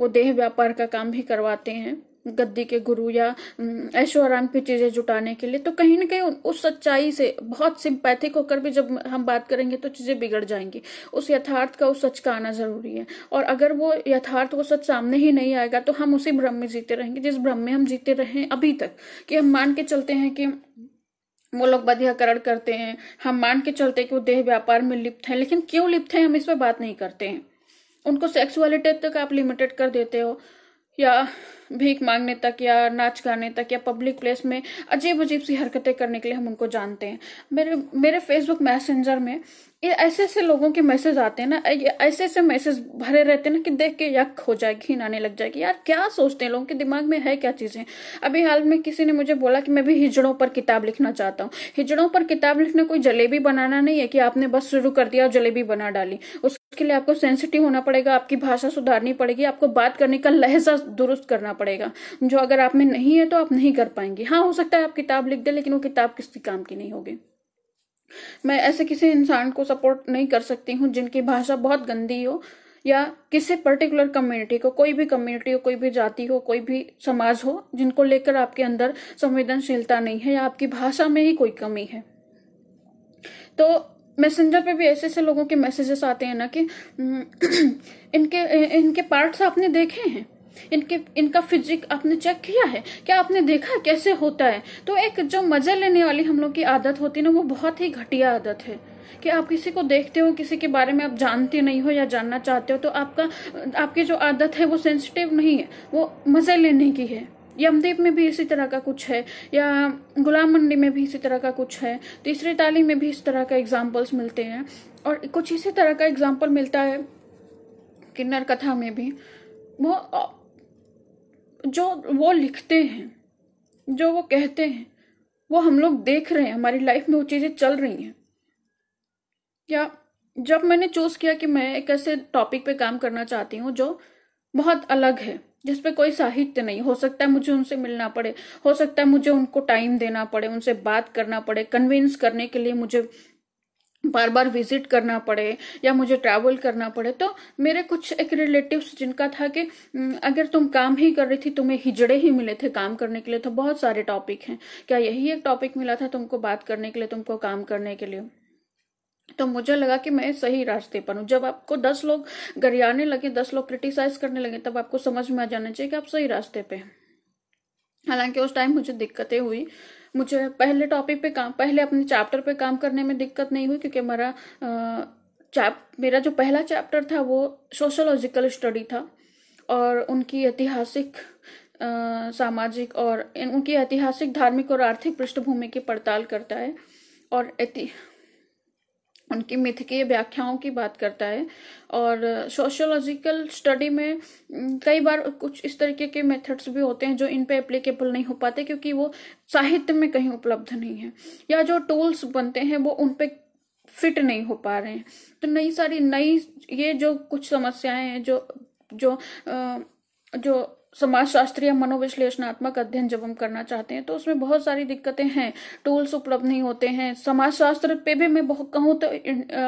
वो देह व्यापार का काम भी करवाते हैं गद्दी के गुरु या ऐशोआराम की चीजें जुटाने के लिए तो कहीं ना कहीं उस सच्चाई से बहुत सिंपैथिक होकर भी जब हम बात करेंगे तो चीजें बिगड़ जाएंगी उस यथार्थ का उस सच का आना जरूरी है और अगर वो यथार्थ वो सच सामने ही नहीं आएगा तो हम उसी भ्रम में जीते रहेंगे जिस भ्रम में हम जीते रहे अभी तक कि हम मान के चलते हैं कि वो लोग बधियाकरण करते हैं हम मान के चलते हैं कि वो देह व्यापार में लिप्त हैं लेकिन क्यों लिप्त हैं हम इस पर बात नहीं करते हैं उनको सेक्सुअलिटी तक आप लिमिटेड कर देते हो या भीख मांगने तक या नाच गाने तक या पब्लिक प्लेस में अजीब अजीब सी हरकतें करने के लिए हम उनको जानते हैं मेरे मेरे फेसबुक मैसेंजर में ऐसे ऐसे लोगों के मैसेज आते हैं ना ऐसे ऐसे मैसेज भरे रहते हैं ना कि देख के यक हो जाएगी घिन आने लग जाएगी यार क्या सोचते हैं लोगों के दिमाग में है क्या चीज़ें अभी हाल में किसी ने मुझे बोला कि मैं भी हिजड़ों पर किताब लिखना चाहता हूँ हिजड़ों पर किताब लिखना कोई जलेबी बनाना नहीं है कि आपने बस शुरू कर दिया और जलेबी बना डाली उसके लिए आपको सेंसिटिव होना पड़ेगा आपकी भाषा सुधारनी पड़ेगी आपको बात करने का लहजा दुरुस्त करना पड़ेगा जो अगर आप में नहीं है तो आप नहीं कर पाएंगे हाँ हो सकता है आप किताब लिख दे लेकिन वो किताब किसी काम की नहीं होगी मैं ऐसे किसी इंसान को सपोर्ट नहीं कर सकती हूँ जिनकी भाषा बहुत गंदी हो या किसी पर्टिकुलर कम्युनिटी को कोई भी कम्युनिटी हो कोई भी जाति हो कोई भी समाज हो जिनको लेकर आपके अंदर संवेदनशीलता नहीं है या आपकी भाषा में ही कोई कमी है तो मैसेंजर पे भी ऐसे ऐसे लोगों के मैसेजेस आते हैं ना कि हम्म, इनके इनके पार्ट्स आपने देखे हैं इनके इनका फिजिक आपने चेक किया है क्या आपने देखा कैसे होता है तो एक जो मजा लेने वाली हम लोग की आदत होती है ना वो बहुत ही घटिया आदत है कि आप किसी को देखते हो किसी के बारे में आप जानते नहीं हो या जानना चाहते हो तो आपका आपकी जो आदत है वो सेंसिटिव नहीं है वो मज़े लेने की है यमदीप में भी इसी तरह का कुछ है या गुलाम मंडी में भी इसी तरह का कुछ है तीसरी ताली में भी इस तरह का एग्जाम्पल्स मिलते हैं और कुछ इसी तरह का एग्जाम्पल मिलता है किन्नर कथा में भी वो जो वो लिखते हैं जो वो कहते हैं वो हम लोग देख रहे हैं हमारी लाइफ में वो चीज़ें चल रही हैं या जब मैंने चूज़ किया कि मैं एक ऐसे टॉपिक पे काम करना चाहती हूँ जो बहुत अलग है जिस पे कोई साहित्य नहीं हो सकता है मुझे उनसे मिलना पड़े हो सकता है मुझे उनको टाइम देना पड़े उनसे बात करना पड़े कन्विंस करने के लिए मुझे बार बार विजिट करना पड़े या मुझे ट्रैवल करना पड़े तो मेरे कुछ एक रिलेटिव्स जिनका था कि अगर तुम काम ही कर रही थी तुम्हें हिजड़े ही मिले थे काम करने के लिए तो बहुत सारे टॉपिक हैं क्या यही एक टॉपिक मिला था तुमको बात करने के लिए तुमको काम करने के लिए तो मुझे लगा कि मैं सही रास्ते पर हूं जब आपको दस लोग गरियाने लगे दस लोग क्रिटिसाइज करने लगे तब आपको समझ में आ जाना चाहिए कि आप सही रास्ते पे हैं हालांकि उस टाइम मुझे दिक्कतें हुई मुझे पहले टॉपिक पे काम पहले अपने चैप्टर पे काम करने में दिक्कत नहीं हुई क्योंकि हमारा चैप मेरा जो पहला चैप्टर था वो सोशोलॉजिकल स्टडी था और उनकी ऐतिहासिक सामाजिक और उनकी ऐतिहासिक धार्मिक और आर्थिक पृष्ठभूमि की पड़ताल करता है और उनकी मिथकीय व्याख्याओं की बात करता है और सोशियोलॉजिकल स्टडी में कई बार कुछ इस तरीके के मेथड्स भी होते हैं जो इन पे एप्लीकेबल नहीं हो पाते क्योंकि वो साहित्य में कहीं उपलब्ध नहीं है या जो टूल्स बनते हैं वो उन पे फिट नहीं हो पा रहे हैं तो नई सारी नई ये जो कुछ समस्याएं हैं जो जो जो समाज मनोविश्लेषणात्मक अध्ययन जब हम करना चाहते हैं तो उसमें बहुत सारी दिक्कतें हैं टूल्स उपलब्ध नहीं होते हैं समाज शास्त्र पे भी मैं बहुत कहूँ तो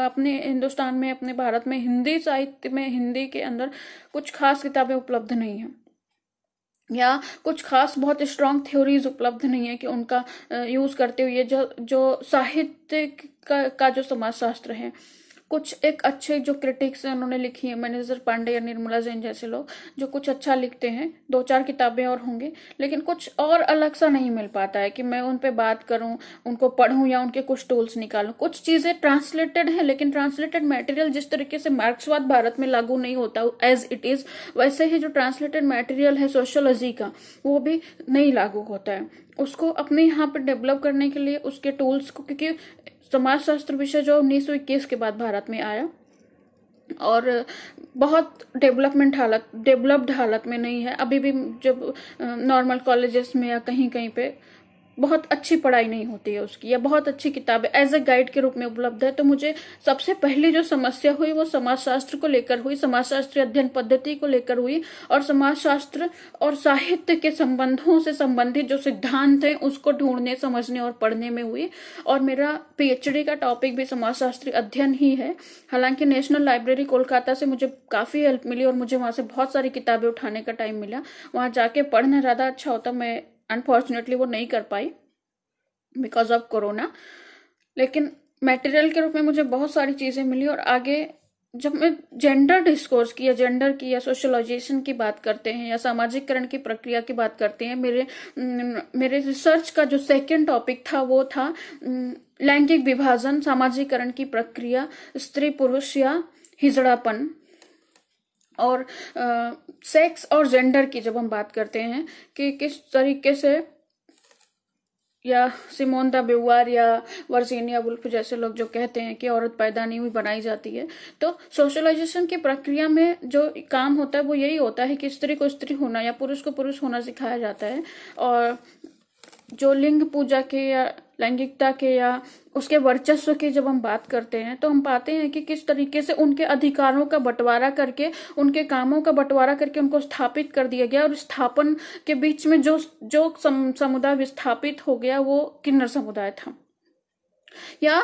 अपने हिंदुस्तान में अपने भारत में हिंदी साहित्य में हिंदी के अंदर कुछ खास किताबें उपलब्ध नहीं हैं या कुछ खास बहुत स्ट्रांग थ्योरीज उपलब्ध नहीं है कि उनका यूज करते हुए जो जो साहित्य का, का जो समाजशास्त्र है कुछ एक अच्छे जो क्रिटिक्स उन्होंने लिखी है मैनेजर पांडे या निर्मला जैन जैसे लोग जो कुछ अच्छा लिखते हैं दो चार किताबें और होंगे लेकिन कुछ और अलग सा नहीं मिल पाता है कि मैं उन पर बात करूँ उनको पढ़ूँ या उनके कुछ टूल्स निकालू कुछ चीज़ें ट्रांसलेटेड हैं लेकिन ट्रांसलेटेड मटेरियल जिस तरीके से मार्क्सवाद भारत में लागू नहीं होता एज इट इज़ वैसे ही जो ट्रांसलेटेड मटेरियल है सोशोलॉजी का वो भी नहीं लागू होता है उसको अपने यहाँ पर डेवलप करने के लिए उसके टूल्स को क्योंकि समाजशास्त्र तो विषय जो उन्नीस सौ के बाद भारत में आया और बहुत डेवलपमेंट हालत डेवलप्ड हालत में नहीं है अभी भी जब नॉर्मल कॉलेजेस में या कहीं कहीं पे बहुत अच्छी पढ़ाई नहीं होती है उसकी या बहुत अच्छी किताब है एज ए गाइड के रूप में उपलब्ध है तो मुझे सबसे पहली जो समस्या हुई वो समाजशास्त्र को लेकर हुई समाजशास्त्रीय अध्ययन पद्धति को लेकर हुई और समाजशास्त्र और साहित्य के संबंधों से संबंधित जो सिद्धांत हैं उसको ढूंढने समझने और पढ़ने में हुई और मेरा पीएचडी का टॉपिक भी समाजशास्त्री अध्ययन ही है हालांकि नेशनल लाइब्रेरी कोलकाता से मुझे काफ़ी हेल्प मिली और मुझे वहाँ से बहुत सारी किताबें उठाने का टाइम मिला वहाँ जाके पढ़ना ज़्यादा अच्छा होता मैं अनफॉर्चुनेटली वो नहीं कर पाई बिकॉज ऑफ कोरोना लेकिन मेटेरियल के रूप में मुझे बहुत सारी चीज़ें मिली और आगे जब मैं जेंडर डिस्कोर्स की या जेंडर की या सोशलाइजेशन की बात करते हैं या सामाजिकरण की प्रक्रिया की बात करते हैं मेरे मेरे रिसर्च का जो सेकंड टॉपिक था वो था लैंगिक विभाजन सामाजिकरण की प्रक्रिया स्त्री पुरुष या हिजड़ापन और आ, सेक्स और जेंडर की जब हम बात करते हैं कि किस तरीके से या सिमोन द या वर्जीनिया वुल्फ जैसे लोग जो कहते हैं कि औरत पैदा नहीं हुई बनाई जाती है तो सोशलाइजेशन की प्रक्रिया में जो काम होता है वो यही होता है कि स्त्री को स्त्री होना या पुरुष को पुरुष होना सिखाया जाता है और जो लिंग पूजा के या लैंगिकता के या उसके वर्चस्व की जब हम बात करते हैं तो हम पाते हैं कि किस तरीके से उनके अधिकारों का बंटवारा करके उनके कामों का बंटवारा करके उनको स्थापित कर दिया गया और स्थापन के बीच में जो जो सम, समुदाय विस्थापित हो गया वो किन्नर समुदाय था या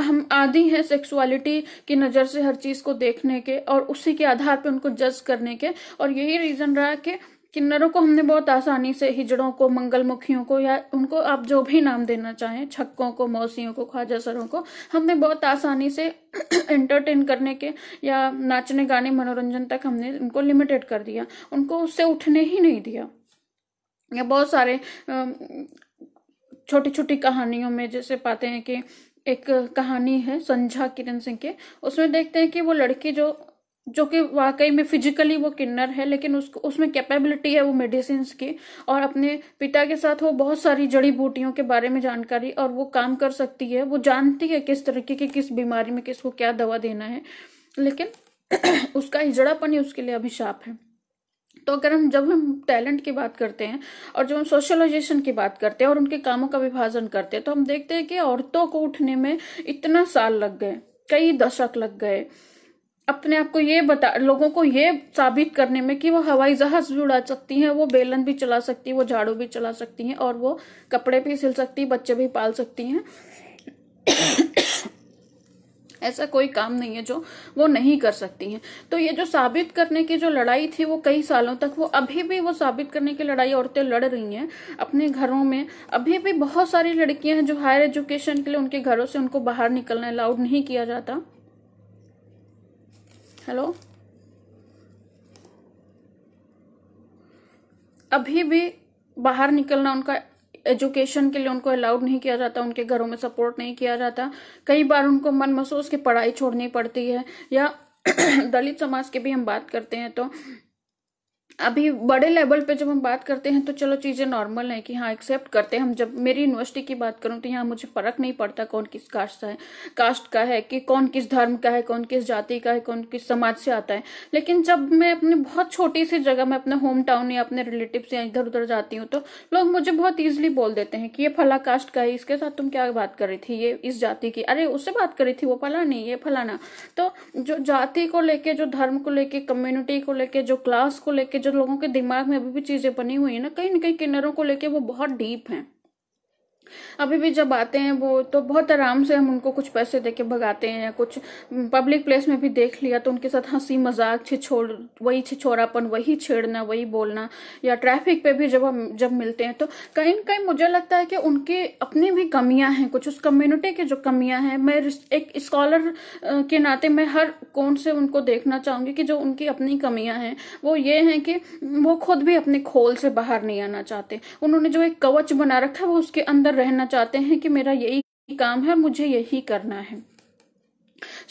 हम आदि हैं सेक्सुअलिटी की नज़र से हर चीज़ को देखने के और उसी के आधार पर उनको जज करने के और यही रीज़न रहा कि किन्नरों को हमने बहुत आसानी से हिजड़ों को मंगलमुखियों को या उनको आप जो भी नाम देना चाहें छक्कों को मौसियों को ख्वाजा सरों को हमने बहुत आसानी से एंटरटेन करने के या नाचने गाने मनोरंजन तक हमने उनको लिमिटेड कर दिया उनको उससे उठने ही नहीं दिया या बहुत सारे छोटी छोटी कहानियों में जैसे पाते हैं कि एक कहानी है संझा किरण सिंह के उसमें देखते हैं कि वो लड़की जो जो कि वाकई में फिजिकली वो किन्नर है लेकिन उसको उसमें कैपेबिलिटी है वो मेडिसिन की और अपने पिता के साथ वो बहुत सारी जड़ी बूटियों के बारे में जानकारी और वो काम कर सकती है वो जानती है किस तरीके की किस बीमारी में किसको क्या दवा देना है लेकिन उसका हिजड़ापन ही उसके लिए अभिशाप है तो अगर हम जब हम टैलेंट की बात करते हैं और जब हम सोशलाइजेशन की बात करते हैं और उनके कामों का विभाजन करते हैं तो हम देखते हैं कि औरतों को उठने में इतना साल लग गए कई दशक लग गए अपने आप को ये बता लोगों को ये साबित करने में कि वो हवाई जहाज भी उड़ा सकती हैं वो बेलन भी चला सकती है वो झाड़ू भी चला सकती हैं और वो कपड़े भी सिल सकती है बच्चे भी पाल सकती हैं ऐसा कोई काम नहीं है जो वो नहीं कर सकती हैं तो ये जो साबित करने की जो लड़ाई थी वो कई सालों तक वो अभी भी वो साबित करने की लड़ाई औरतें लड़ रही हैं अपने घरों में अभी भी बहुत सारी लड़कियां हैं जो हायर एजुकेशन के लिए उनके घरों से उनको बाहर निकलना अलाउड नहीं किया जाता हेलो अभी भी बाहर निकलना उनका एजुकेशन के लिए उनको अलाउड नहीं किया जाता उनके घरों में सपोर्ट नहीं किया जाता कई बार उनको मन महसूस की पढ़ाई छोड़नी पड़ती है या दलित समाज की भी हम बात करते हैं तो अभी बड़े लेवल पे जब हम बात करते हैं तो चलो चीज़ें नॉर्मल है कि हाँ एक्सेप्ट करते हैं हम जब मेरी यूनिवर्सिटी की बात करूँ तो यहाँ मुझे फ़र्क नहीं पड़ता कौन किस कास्ट का है कास्ट का है कि कौन किस धर्म का है कौन किस जाति का है कौन किस समाज से आता है लेकिन जब मैं अपने बहुत छोटी सी जगह में अपने होम टाउन या अपने रिलेटिव या इधर उधर जाती हूँ तो लोग मुझे बहुत ईजिली बोल देते हैं कि ये फला कास्ट का है इसके साथ तुम क्या बात कर रही थी ये इस जाति की अरे उससे बात करी थी वो फला नहीं ये फलाना तो जो जाति को लेके जो धर्म को लेके कम्युनिटी को लेके जो क्लास को लेके जो लोगों के दिमाग में अभी भी चीज़ें बनी हुई है ना कहीं ना कहीं किन्नरों को लेके वो बहुत डीप हैं अभी भी जब आते हैं वो तो बहुत आराम से हम उनको कुछ पैसे दे के भगाते हैं कुछ पब्लिक प्लेस में भी देख लिया तो उनके साथ हंसी मजाक छिछोड़ वही छिछोरापन वही छेड़ना वही बोलना या ट्रैफिक पे भी जब हम जब मिलते हैं तो कहीं ना कहीं मुझे लगता है कि उनकी अपनी भी कमियां हैं कुछ उस कम्युनिटी की जो कमियां हैं मैं एक स्कॉलर के नाते मैं हर कोण से उनको देखना चाहूंगी कि जो उनकी अपनी कमियां हैं वो ये हैं कि वो खुद भी अपने खोल से बाहर नहीं आना चाहते उन्होंने जो एक कवच बना रखा है वो उसके अंदर रहना चाहते हैं कि मेरा यही काम है मुझे यही करना है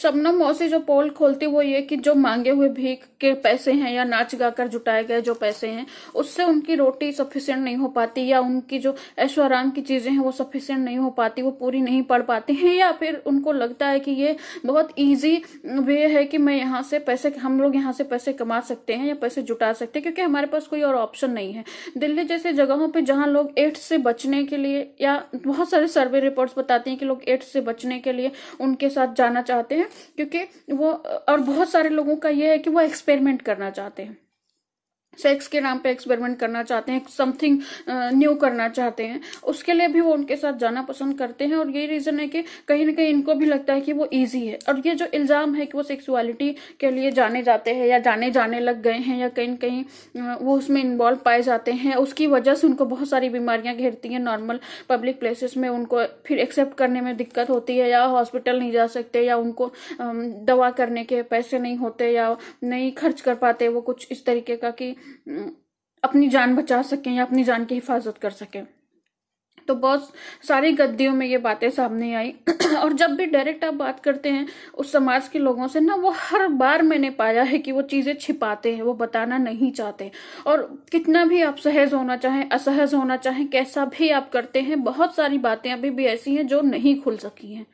सबनम मौसी जो पोल खोलती वो ये कि जो मांगे हुए भीख के पैसे हैं या नाच गाकर जुटाए गए जो पैसे हैं उससे उनकी रोटी सफिशियंट नहीं हो पाती या उनकी जो ऐश्वराम की चीजें हैं वो सफिशियंट नहीं हो पाती वो पूरी नहीं पढ़ पाती हैं या फिर उनको लगता है कि ये बहुत ईजी वे है कि मैं यहाँ से पैसे हम लोग यहाँ से पैसे कमा सकते हैं या पैसे जुटा सकते हैं क्योंकि हमारे पास कोई और ऑप्शन नहीं है दिल्ली जैसे जगहों पर जहाँ लोग एड्स से बचने के लिए या बहुत सारे सर्वे रिपोर्ट्स बताती हैं कि लोग एड्स से बचने के लिए उनके साथ जाना चाहते चाहते हैं क्योंकि वो और बहुत सारे लोगों का ये है कि वो एक्सपेरिमेंट करना चाहते हैं सेक्स के नाम पे एक्सपेरिमेंट करना चाहते हैं समथिंग न्यू करना चाहते हैं उसके लिए भी वो उनके साथ जाना पसंद करते हैं और यही रीज़न है कि कहीं ना कहीं इनको भी लगता है कि वो ईजी है और ये जो इल्ज़ाम है कि वो सेक्सुअलिटी के लिए जाने जाते हैं या जाने जाने लग गए हैं या कहीं कहीं वो उसमें इन्वॉल्व पाए जाते हैं उसकी वजह से उनको बहुत सारी बीमारियाँ घेरती हैं नॉर्मल पब्लिक प्लेसेस में उनको फिर एक्सेप्ट करने में दिक्कत होती है या हॉस्पिटल नहीं जा सकते या उनको दवा करने के पैसे नहीं होते या नहीं खर्च कर पाते वो कुछ इस तरीके का कि अपनी जान बचा सकें या अपनी जान की हिफाजत कर सकें तो बहुत सारी गद्दियों में ये बातें सामने आई और जब भी डायरेक्ट आप बात करते हैं उस समाज के लोगों से ना वो हर बार मैंने पाया है कि वो चीज़ें छिपाते हैं वो बताना नहीं चाहते और कितना भी आप सहज होना चाहें असहज होना चाहें कैसा भी आप करते हैं बहुत सारी बातें अभी भी ऐसी हैं जो नहीं खुल सकी हैं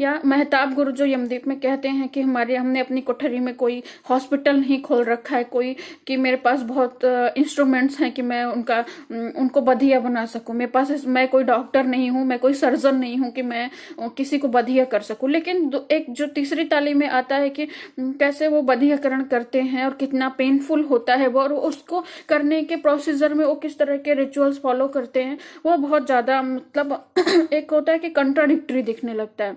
या महताब गुरु जो यमदीप में कहते हैं कि हमारे हमने अपनी कोठरी में कोई हॉस्पिटल नहीं खोल रखा है कोई कि मेरे पास बहुत इंस्ट्रूमेंट्स हैं कि मैं उनका उनको बधिया बना सकूं मेरे पास मैं कोई डॉक्टर नहीं हूं मैं कोई सर्जन नहीं हूं कि मैं किसी को बधिया कर सकूं लेकिन एक जो तीसरी ताली में आता है कि कैसे वो बधियाकरण करते हैं और कितना पेनफुल होता है वो और उसको करने के प्रोसीजर में वो किस तरह के रिचुअल्स फॉलो करते हैं वो बहुत ज़्यादा मतलब एक होता है कि कंट्राडिक्टरी दिखने लगता है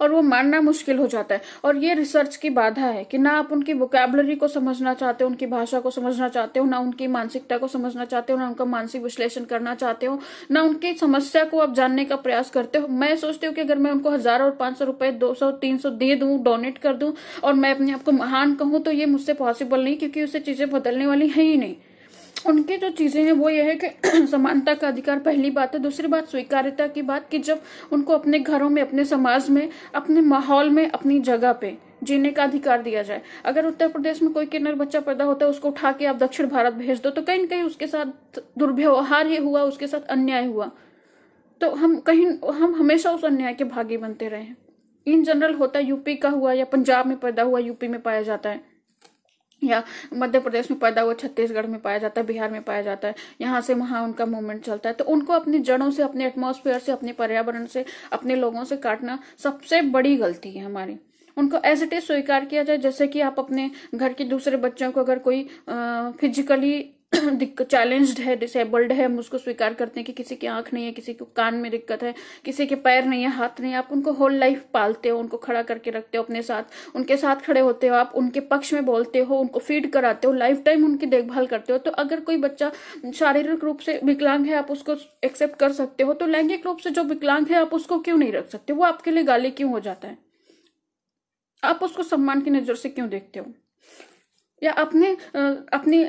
और वो मानना मुश्किल हो जाता है और ये रिसर्च की बाधा है कि ना आप उनकी वोकेबलरी को समझना चाहते हो उनकी भाषा को समझना चाहते हो ना उनकी मानसिकता को समझना चाहते हो ना उनका मानसिक विश्लेषण करना चाहते हो ना उनकी समस्या को आप जानने का प्रयास करते हो मैं सोचती हूँ कि अगर मैं उनको हजार और पांच सौ रुपए दो सौ तीन सौ दे दू डोनेट कर दू और मैं अपने आप को महान कहूं तो ये मुझसे पॉसिबल नहीं क्योंकि उससे चीजें बदलने वाली है ही नहीं उनके जो चीज़ें हैं वो ये है कि समानता का अधिकार पहली बात है दूसरी बात स्वीकार्यता की बात कि जब उनको अपने घरों में अपने समाज में अपने माहौल में अपनी जगह पे जीने का अधिकार दिया जाए अगर उत्तर प्रदेश में कोई किन्नर बच्चा पैदा होता है उसको उठा के आप दक्षिण भारत भेज दो तो कहीं ना कहीं उसके साथ दुर्व्यवहार ही हुआ उसके साथ अन्याय हुआ तो हम कहीं हम हमेशा उस अन्याय के भागी बनते रहे इन जनरल होता है यूपी का हुआ या पंजाब में पैदा हुआ यूपी में पाया जाता है या मध्य प्रदेश में पैदा हुआ छत्तीसगढ़ में पाया जाता है बिहार में पाया जाता है यहाँ से वहां उनका मूवमेंट चलता है तो उनको अपनी जड़ों से अपने एटमोसफेयर से अपने पर्यावरण से अपने लोगों से काटना सबसे बड़ी गलती है हमारी उनको एज इट इज स्वीकार किया जाए जैसे कि आप अपने घर के दूसरे बच्चों को अगर कोई फिजिकली चैलेंज्ड है डिसेबल्ड है हम उसको स्वीकार करते हैं कि किसी की आंख नहीं है किसी को कान में दिक्कत है किसी के पैर नहीं है हाथ नहीं है आप उनको होल लाइफ पालते हो उनको खड़ा करके रखते हो अपने साथ उनके साथ खड़े होते हो आप उनके पक्ष में बोलते हो उनको फीड कराते हो लाइफ टाइम उनकी देखभाल करते हो तो अगर कोई बच्चा शारीरिक रूप से विकलांग है आप उसको एक्सेप्ट कर सकते हो तो लैंगिक रूप से जो विकलांग है आप उसको क्यों नहीं रख सकते वो आपके लिए गाली क्यों हो जाता है आप उसको सम्मान की नज़र से क्यों देखते हो या अपने अपने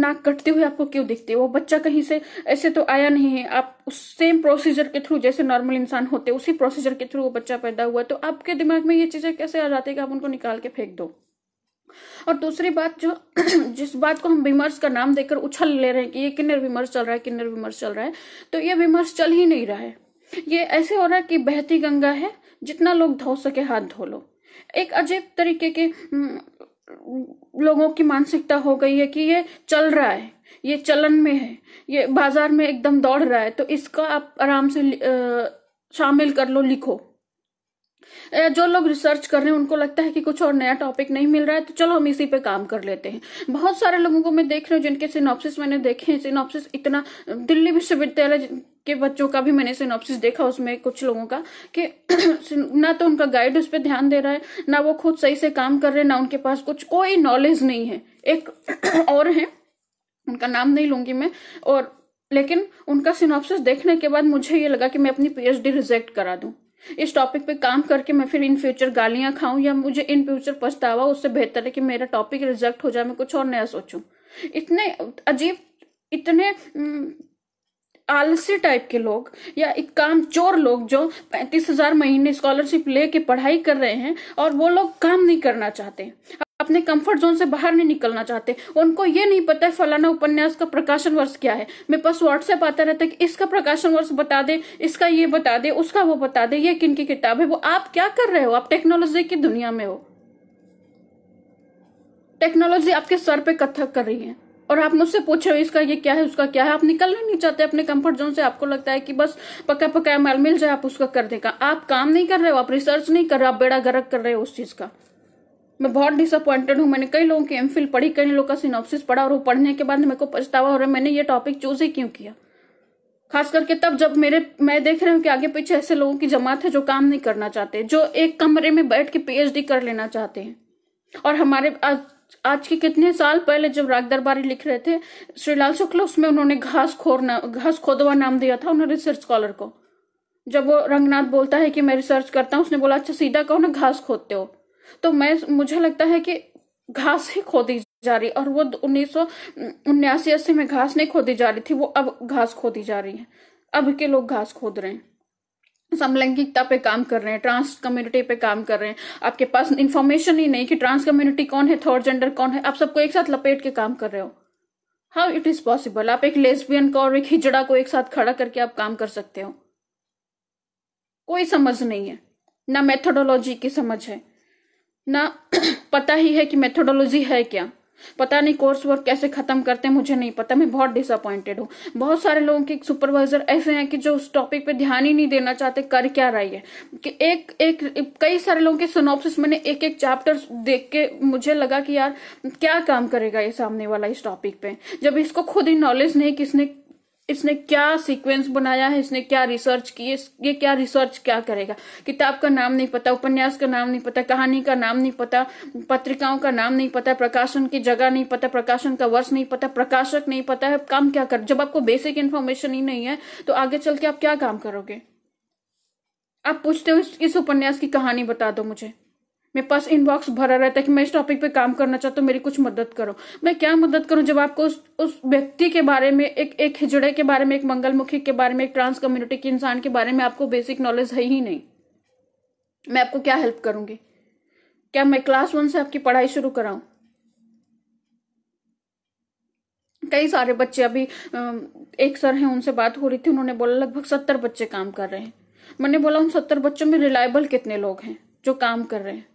नाक कटते हुए आपको क्यों दिखते वो बच्चा कहीं से ऐसे तो आया नहीं है आप उस सेम प्रोसीजर के थ्रू जैसे नॉर्मल इंसान होते उसी प्रोसीजर के थ्रू वो बच्चा पैदा हुआ तो आपके दिमाग में ये चीज़ें कैसे आ जाती है कि आप उनको निकाल के फेंक दो और दूसरी बात जो जिस बात को हम विमर्श का नाम देकर उछल ले रहे हैं कि ये किन्नर विमर्श चल रहा है किन्नर विमर्श चल रहा है तो ये विमर्श चल ही नहीं रहा है ये ऐसे हो रहा है कि बहती गंगा है जितना लोग धो सके हाथ धो लो एक अजीब तरीके के लोगों की मानसिकता हो गई है कि ये चल रहा है ये चलन में है ये बाजार में एकदम दौड़ रहा है तो इसका आप आराम से शामिल कर लो लिखो जो लोग रिसर्च कर रहे हैं उनको लगता है कि कुछ और नया टॉपिक नहीं मिल रहा है तो चलो हम इसी पे काम कर लेते हैं बहुत सारे लोगों को मैं देख रही हूँ जिनके सिनॉप्सिस मैंने देखे हैं सिनॉप्सिस इतना दिल्ली विश्वविद्यालय के बच्चों का भी मैंने सिनोप्सिस देखा उसमें कुछ लोगों का कि ना तो उनका गाइड उस पर ध्यान दे रहा है ना वो खुद सही से काम कर रहे हैं ना उनके पास कुछ कोई नॉलेज नहीं है एक और है उनका नाम नहीं लूंगी मैं और लेकिन उनका सिनोप्सिस देखने के बाद मुझे ये लगा कि मैं अपनी पीएचडी रिजेक्ट करा दूं इस टॉपिक पे काम करके मैं फिर इन फ्यूचर गालियां खाऊं या मुझे इन फ्यूचर पछतावा उससे बेहतर है कि मेरा टॉपिक रिजेक्ट हो जाए मैं कुछ और नया सोचूं इतने अजीब इतने आलसी टाइप के लोग या एक काम चोर लोग जो पैंतीस हजार महीने स्कॉलरशिप लेके पढ़ाई कर रहे हैं और वो लोग काम नहीं करना चाहते अपने कंफर्ट जोन से बाहर नहीं निकलना चाहते उनको ये नहीं पता है फलाना उपन्यास का प्रकाशन वर्ष क्या है मेरे पास व्हाट्सएप आता रहता है कि इसका प्रकाशन वर्ष बता दे इसका ये बता दे उसका वो बता दे ये किन की किताब है वो आप क्या कर रहे हो आप टेक्नोलॉजी की दुनिया में हो टेक्नोलॉजी आपके सर पे कथक कर रही है और आप मुझसे पूछ रहे हो इसका ये क्या है उसका क्या है आप निकलना नहीं चाहते अपने कंफर्ट जोन से आपको लगता है कि बस पक्का पक्का माल मिल जाए आप उसका कर देगा आप काम नहीं कर रहे हो आप रिसर्च नहीं कर रहे आप बेड़ा गर्क कर रहे हो उस चीज का मैं बहुत डिसअपॉइंटेड हूँ मैंने कई लोगों की एम पढ़ी कई लोगों का सिनॉप्सिस पढ़ा और वो पढ़ने के बाद मेरे को पछतावा हो रहा है मैंने ये टॉपिक चूज ही क्यों किया खास करके तब जब मेरे मैं देख रही हूँ कि आगे पीछे ऐसे लोगों की जमात है जो काम नहीं करना चाहते जो एक कमरे में बैठ के पीएचडी कर लेना चाहते हैं और हमारे आज के कितने साल पहले जब राग दरबारी लिख रहे थे श्री लाल शुक्ल उसमें उन्होंने घास खोर ना घास खोदवा नाम दिया था उन्होंने रिसर्च स्कॉलर को जब वो रंगनाथ बोलता है कि मैं रिसर्च करता हूँ उसने बोला अच्छा सीधा कहो ना घास खोदते हो तो मैं मुझे लगता है कि घास ही खोदी जा रही और वो उन्नीस सौ उन्यासी अस्सी में घास नहीं खोदी जा रही थी वो अब घास खोदी जा रही है अब के लोग घास खोद रहे हैं समलैंगिकता पे काम कर रहे हैं ट्रांस कम्युनिटी पे काम कर रहे हैं आपके पास इन्फॉर्मेशन ही नहीं कि ट्रांस कम्युनिटी कौन है थर्ड जेंडर कौन है आप सबको एक साथ लपेट के काम कर रहे हो हाउ इट इज पॉसिबल आप एक लेस्बियन को और एक हिजड़ा को एक साथ खड़ा करके आप काम कर सकते हो कोई समझ नहीं है ना मेथोडोलॉजी की समझ है ना पता ही है कि मेथोडोलॉजी है क्या पता नहीं कोर्स वर्क कैसे खत्म करते हैं मुझे नहीं पता मैं बहुत डिसअपॉइंटेड हूँ बहुत सारे लोगों के सुपरवाइजर ऐसे हैं कि जो उस टॉपिक पे ध्यान ही नहीं देना चाहते कर क्या रही है कि एक एक कई सारे लोगों के सोनोपसिस मैंने एक एक चैप्टर देख के मुझे लगा कि यार क्या काम करेगा ये सामने वाला इस टॉपिक पे जब इसको खुद ही नॉलेज नहीं किसने इसने क्या सीक्वेंस बनाया है इसने क्या रिसर्च की है ये क्या रिसर्च क्या करेगा किताब का नाम नहीं पता उपन्यास का नाम नहीं पता कहानी का नाम नहीं पता पत्रिकाओं का नाम नहीं पता प्रकाशन की जगह नहीं पता प्रकाशन का वर्ष नहीं पता प्रकाशक नहीं पता है काम क्या कर जब आपको बेसिक इन्फॉर्मेशन ही नहीं है तो आगे चल के आप क्या काम करोगे आप पूछते हो इस उपन्यास की कहानी बता दो मुझे मेरे पास इनबॉक्स भरा रहता है कि मैं इस टॉपिक पे काम करना चाहता हूँ मेरी कुछ मदद करो मैं क्या मदद करूँ जब आपको उस उस व्यक्ति के बारे में एक एक हिजड़े के बारे में एक मंगलमुखी के बारे में एक ट्रांस कम्युनिटी के इंसान के बारे में आपको बेसिक नॉलेज है ही नहीं मैं आपको क्या हेल्प करूंगी क्या मैं क्लास वन से आपकी पढ़ाई शुरू कराऊं कई सारे बच्चे अभी एक सर हैं उनसे बात हो रही थी उन्होंने बोला लगभग सत्तर बच्चे काम कर रहे हैं मैंने बोला उन सत्तर बच्चों में रिलायबल कितने लोग हैं जो काम कर रहे हैं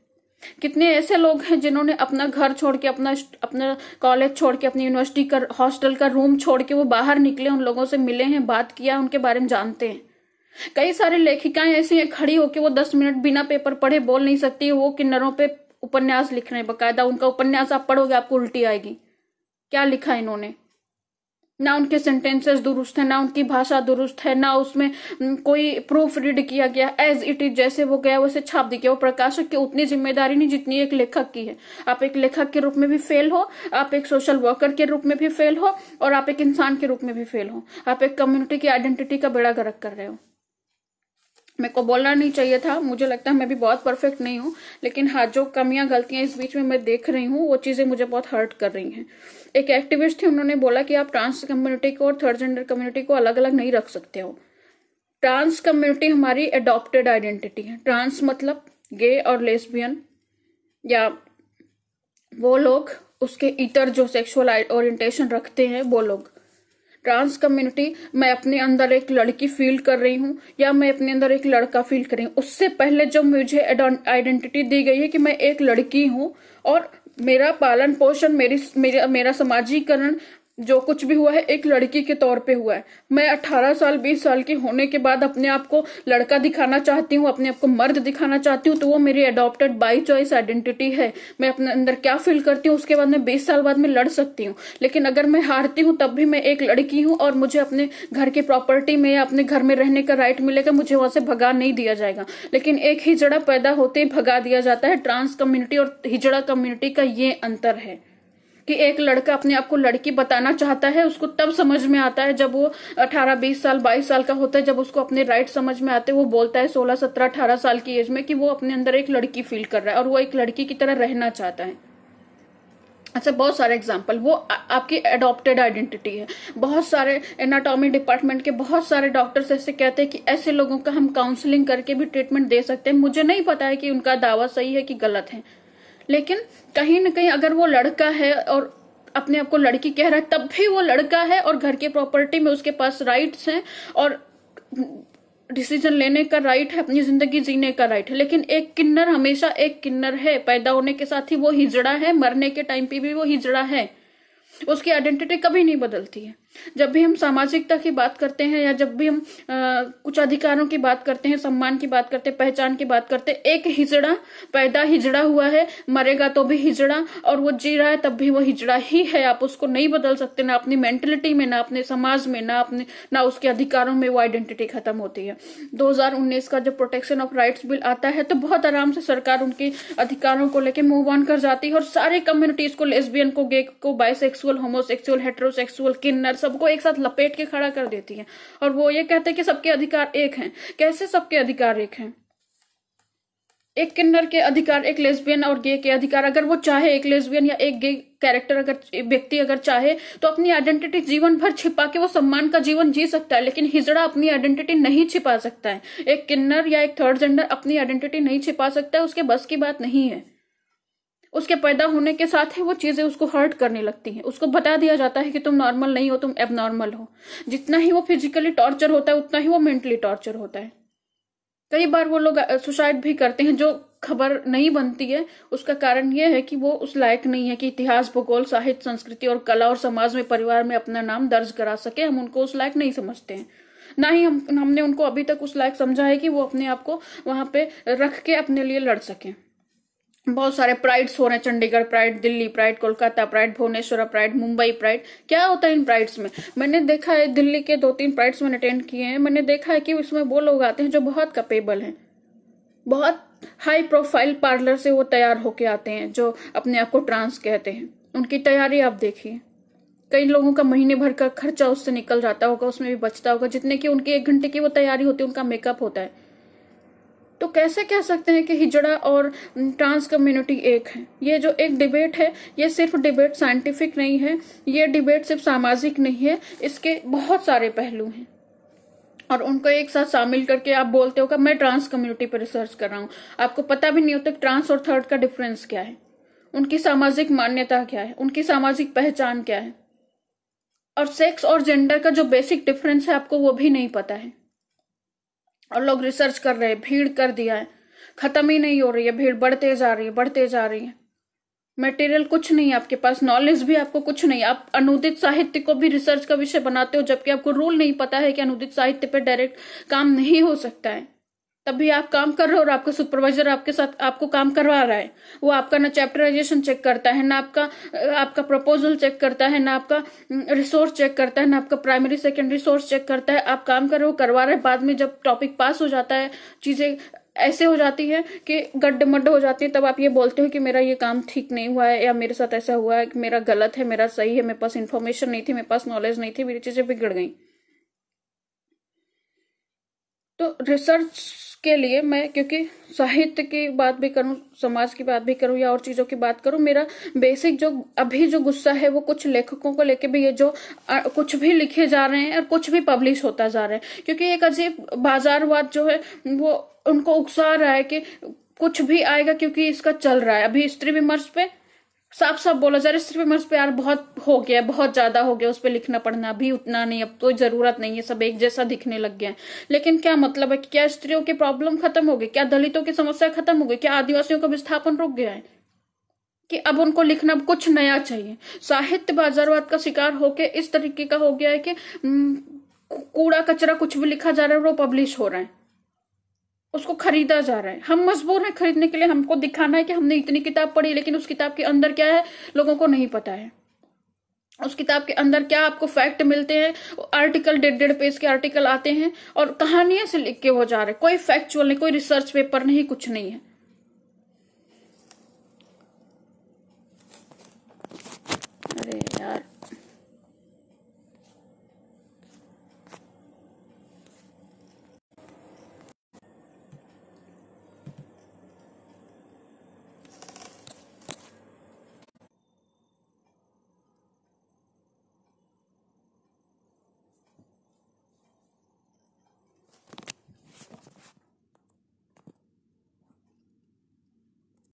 कितने ऐसे लोग हैं जिन्होंने अपना घर छोड़ के अपना अपना कॉलेज छोड़ के अपनी यूनिवर्सिटी का हॉस्टल का रूम छोड़ के वो बाहर निकले उन लोगों से मिले हैं बात किया उनके बारे में जानते हैं कई सारे लेखिकाएं ऐसी हैं खड़ी होकर वो दस मिनट बिना पेपर पढ़े बोल नहीं सकती वो किन्नरों पे उपन्यास लिख रहे हैं बकायदा उनका उपन्यास आप पढ़ोगे आपको उल्टी आएगी क्या लिखा इन्होंने ना उनके सेंटेंसेस दुरुस्त है ना उनकी भाषा दुरुस्त है ना उसमें कोई प्रूफ रीड किया गया एज इट इज जैसे वो गया वैसे छाप दी गया वो प्रकाशक की उतनी जिम्मेदारी नहीं जितनी एक लेखक की है आप एक लेखक के रूप में भी फेल हो आप एक सोशल वर्कर के रूप में भी फेल हो और आप एक इंसान के रूप में भी फेल हो आप एक कम्युनिटी की आइडेंटिटी का बेड़ा गर्क कर रहे हो मेरे को बोलना नहीं चाहिए था मुझे लगता है मैं भी बहुत परफेक्ट नहीं हूँ लेकिन हाँ जो कमियां गलतियां इस बीच में मैं देख रही हूँ वो चीज़ें मुझे बहुत हर्ट कर रही हैं एक एक्टिविस्ट थे उन्होंने बोला कि आप ट्रांस कम्युनिटी को और थर्ड जेंडर कम्युनिटी को अलग अलग नहीं रख सकते हो ट्रांस कम्युनिटी हमारी एडॉप्टेड आइडेंटिटी है ट्रांस मतलब गे और लेस्बियन या वो लोग उसके इतर जो सेक्सुअल ओरिएंटेशन रखते हैं वो लोग ट्रांस कम्युनिटी मैं अपने अंदर एक लड़की फील कर रही हूँ या मैं अपने अंदर एक लड़का फील कर रही हूँ उससे पहले जो मुझे आइडेंटिटी दी गई है कि मैं एक लड़की हूँ और मेरा पालन पोषण मेरी मेरा मेरा समाजीकरण जो कुछ भी हुआ है एक लड़की के तौर पे हुआ है मैं 18 साल 20 साल की होने के बाद अपने आप को लड़का दिखाना चाहती हूँ अपने आप को मर्द दिखाना चाहती हूँ तो वो मेरी अडॉप्टेड बाई चॉइस आइडेंटिटी है मैं अपने अंदर क्या फील करती हूँ उसके बाद मैं बीस साल बाद में लड़ सकती हूँ लेकिन अगर मैं हारती हूँ तब भी मैं एक लड़की हूँ और मुझे अपने घर की प्रॉपर्टी में या अपने घर में रहने का राइट मिलेगा मुझे वहां से भगा नहीं दिया जाएगा लेकिन एक हिजड़ा पैदा होते ही भगा दिया जाता है ट्रांस कम्युनिटी और हिजड़ा कम्युनिटी का ये अंतर है कि एक लड़का अपने आप को लड़की बताना चाहता है उसको तब समझ में आता है जब वो 18 20 साल 22 साल का होता है जब उसको अपने राइट समझ में आते वो बोलता है 16 17 18 साल की एज में कि वो अपने अंदर एक लड़की फील कर रहा है और वो एक लड़की की तरह रहना चाहता है अच्छा बहुत सारे एग्जाम्पल वो आ, आपकी एडॉप्टेड आइडेंटिटी है बहुत सारे एनाटॉमी डिपार्टमेंट के बहुत सारे डॉक्टर्स ऐसे कहते हैं कि ऐसे लोगों का हम काउंसलिंग करके भी ट्रीटमेंट दे सकते हैं मुझे नहीं पता है कि उनका दावा सही है कि गलत है लेकिन कहीं ना कहीं अगर वो लड़का है और अपने आप को लड़की कह रहा है तब भी वो लड़का है और घर के प्रॉपर्टी में उसके पास राइट्स हैं और डिसीजन लेने का राइट है अपनी जिंदगी जीने का राइट है लेकिन एक किन्नर हमेशा एक किन्नर है पैदा होने के साथ ही वो हिजड़ा है मरने के टाइम पे भी वो हिजड़ा है उसकी आइडेंटिटी कभी नहीं बदलती है जब भी हम सामाजिकता की बात करते हैं या जब भी हम आ, कुछ अधिकारों की बात करते हैं सम्मान की बात करते हैं पहचान की बात करते हैं एक हिजड़ा पैदा हिजड़ा हुआ है मरेगा तो भी हिजड़ा और वो जी रहा है तब भी वो हिजड़ा ही है आप उसको नहीं बदल सकते ना अपनी मेंटेलिटी में ना अपने समाज में ना अपने ना उसके अधिकारों में वो आइडेंटिटी खत्म होती है दो का जब प्रोटेक्शन ऑफ राइट्स बिल आता है तो बहुत आराम से सरकार उनके अधिकारों को लेकर मूव ऑन कर जाती है और सारे कम्युनिटीज को लेस्बियन को गे को बाइसेक्सुअल होमोसेक्सुअल हेट्रोसेक्सुअल किन्नर सबको एक साथ लपेट के खड़ा कर देती है और वो ये कहते हैं कि सबके अधिकार एक हैं कैसे सबके अधिकार एक हैं एक किन्नर के अधिकार एक लेस्बियन और गे के अधिकार अगर वो चाहे एक लेस्बियन या एक गे कैरेक्टर अगर व्यक्ति अगर चाहे तो अपनी आइडेंटिटी जीवन भर छिपा के वो सम्मान का जीवन जी सकता है लेकिन हिजड़ा अपनी आइडेंटिटी नहीं छिपा सकता है एक किन्नर या एक थर्ड जेंडर अपनी आइडेंटिटी नहीं छिपा सकता है उसके बस की बात नहीं है उसके पैदा होने के साथ ही वो चीज़ें उसको हर्ट करने लगती हैं उसको बता दिया जाता है कि तुम नॉर्मल नहीं हो तुम एबनॉर्मल हो जितना ही वो फिजिकली टॉर्चर होता है उतना ही वो मेंटली टॉर्चर होता है कई बार वो लोग सुसाइड भी करते हैं जो खबर नहीं बनती है उसका कारण यह है कि वो उस लायक नहीं है कि इतिहास भूगोल साहित्य संस्कृति और कला और समाज में परिवार में अपना नाम दर्ज करा सके हम उनको उस लायक नहीं समझते हैं ना ही हम हमने उनको अभी तक उस लायक समझा है कि वो अपने आप को वहां पे रख के अपने लिए लड़ सकें बहुत सारे प्राइड्स हो रहे हैं Chandigarh pride Delhi pride Kolkata pride Bhubaneswar pride Mumbai pride क्या होता है इन प्राइड्स में मैंने देखा है दिल्ली के दो तीन प्राइड्स मैंने अटेंड किए हैं मैंने देखा है कि उसमें वो लोग आते हैं जो बहुत कपेबल हैं बहुत हाई प्रोफाइल पार्लर से वो तैयार होके आते हैं जो अपने आप को ट्रांस कहते हैं उनकी तैयारी आप देखिए कई लोगों का महीने भर का खर्चा उससे निकल जाता होगा उसमें भी बचता होगा जितने की उनकी एक घंटे की वो तैयारी होती है उनका मेकअप होता है तो कैसे कह सकते हैं कि हिजड़ा और ट्रांस कम्युनिटी एक है ये जो एक डिबेट है ये सिर्फ डिबेट साइंटिफिक नहीं है ये डिबेट सिर्फ सामाजिक नहीं है इसके बहुत सारे पहलू हैं और उनको एक साथ शामिल करके आप बोलते हो कि मैं ट्रांस कम्युनिटी पर रिसर्च कर रहा हूँ आपको पता भी नहीं होता कि ट्रांस और थर्ड का डिफरेंस क्या है उनकी सामाजिक मान्यता क्या है उनकी सामाजिक पहचान क्या है और सेक्स और जेंडर का जो बेसिक डिफरेंस है आपको वो भी नहीं पता है और लोग रिसर्च कर रहे हैं भीड़ कर दिया है ख़त्म ही नहीं हो रही है भीड़ बढ़ते जा रही है बढ़ते जा रही है मटेरियल कुछ नहीं है आपके पास नॉलेज भी आपको कुछ नहीं आप अनुदित साहित्य को भी रिसर्च का विषय बनाते हो जबकि आपको रूल नहीं पता है कि अनुदित साहित्य पर डायरेक्ट काम नहीं हो सकता है तब भी आप काम कर रहे हो और आपका सुपरवाइजर आपके साथ आपको काम करवा रहा है वो आपका ना चैप्टराइजेशन चेक करता है ना आपका आपका प्रपोजल चेक करता है ना आपका रिसोर्स हम्म, चेक करता है ना आपका प्राइमरी सेकेंडरी सोर्स चेक करता है आप काम कर रहे हो करवा रहे हैं बाद में जब टॉपिक पास हो जाता है चीजें ऐसे हो जाती है कि गड्ढे मड्ढे हो जाती है तब आप ये बोलते हो कि मेरा ये काम ठीक नहीं हुआ है या मेरे साथ ऐसा हुआ है कि मेरा गलत है मेरा सही है मेरे पास इन्फॉर्मेशन नहीं थी मेरे पास नॉलेज नहीं थी मेरी चीजें बिगड़ गई तो रिसर्च उसके लिए मैं क्योंकि साहित्य की बात भी करूं समाज की बात भी करूं या और चीज़ों की बात करूं मेरा बेसिक जो अभी जो गुस्सा है वो कुछ लेखकों को लेके भी ये जो आ, कुछ भी लिखे जा रहे हैं और कुछ भी पब्लिश होता जा रहा है क्योंकि एक अजीब बाजारवाद जो है वो उनको उकसा रहा है कि कुछ भी आएगा क्योंकि इसका चल रहा है अभी स्त्री विमर्श पे साफ साफ बोला जा रहा है सिर्फ विमर्श यार बहुत हो गया बहुत ज्यादा हो गया उस पर लिखना पढ़ना भी उतना नहीं अब तो जरूरत नहीं है सब एक जैसा दिखने लग गया है लेकिन क्या मतलब है कि क्या स्त्रियों की प्रॉब्लम खत्म हो गई क्या दलितों की समस्या खत्म हो गई क्या आदिवासियों का विस्थापन रुक गया है कि अब उनको लिखना कुछ नया चाहिए साहित्य बाजारवाद का शिकार होके इस तरीके का हो गया है कि हम्म, कूड़ा कचरा कुछ भी लिखा जा रहा है वो पब्लिश हो रहा है उसको खरीदा जा रहा है हम मजबूर हैं खरीदने के लिए हमको दिखाना है कि हमने इतनी किताब पढ़ी लेकिन उस किताब के अंदर क्या है लोगों को नहीं पता है उस किताब के अंदर क्या आपको फैक्ट मिलते हैं आर्टिकल डेढ़ डेढ़ पेज के आर्टिकल आते हैं और कहानियां से लिख के वो जा रहे हैं कोई फैक्चुअल नहीं कोई रिसर्च पेपर नहीं कुछ नहीं है अरे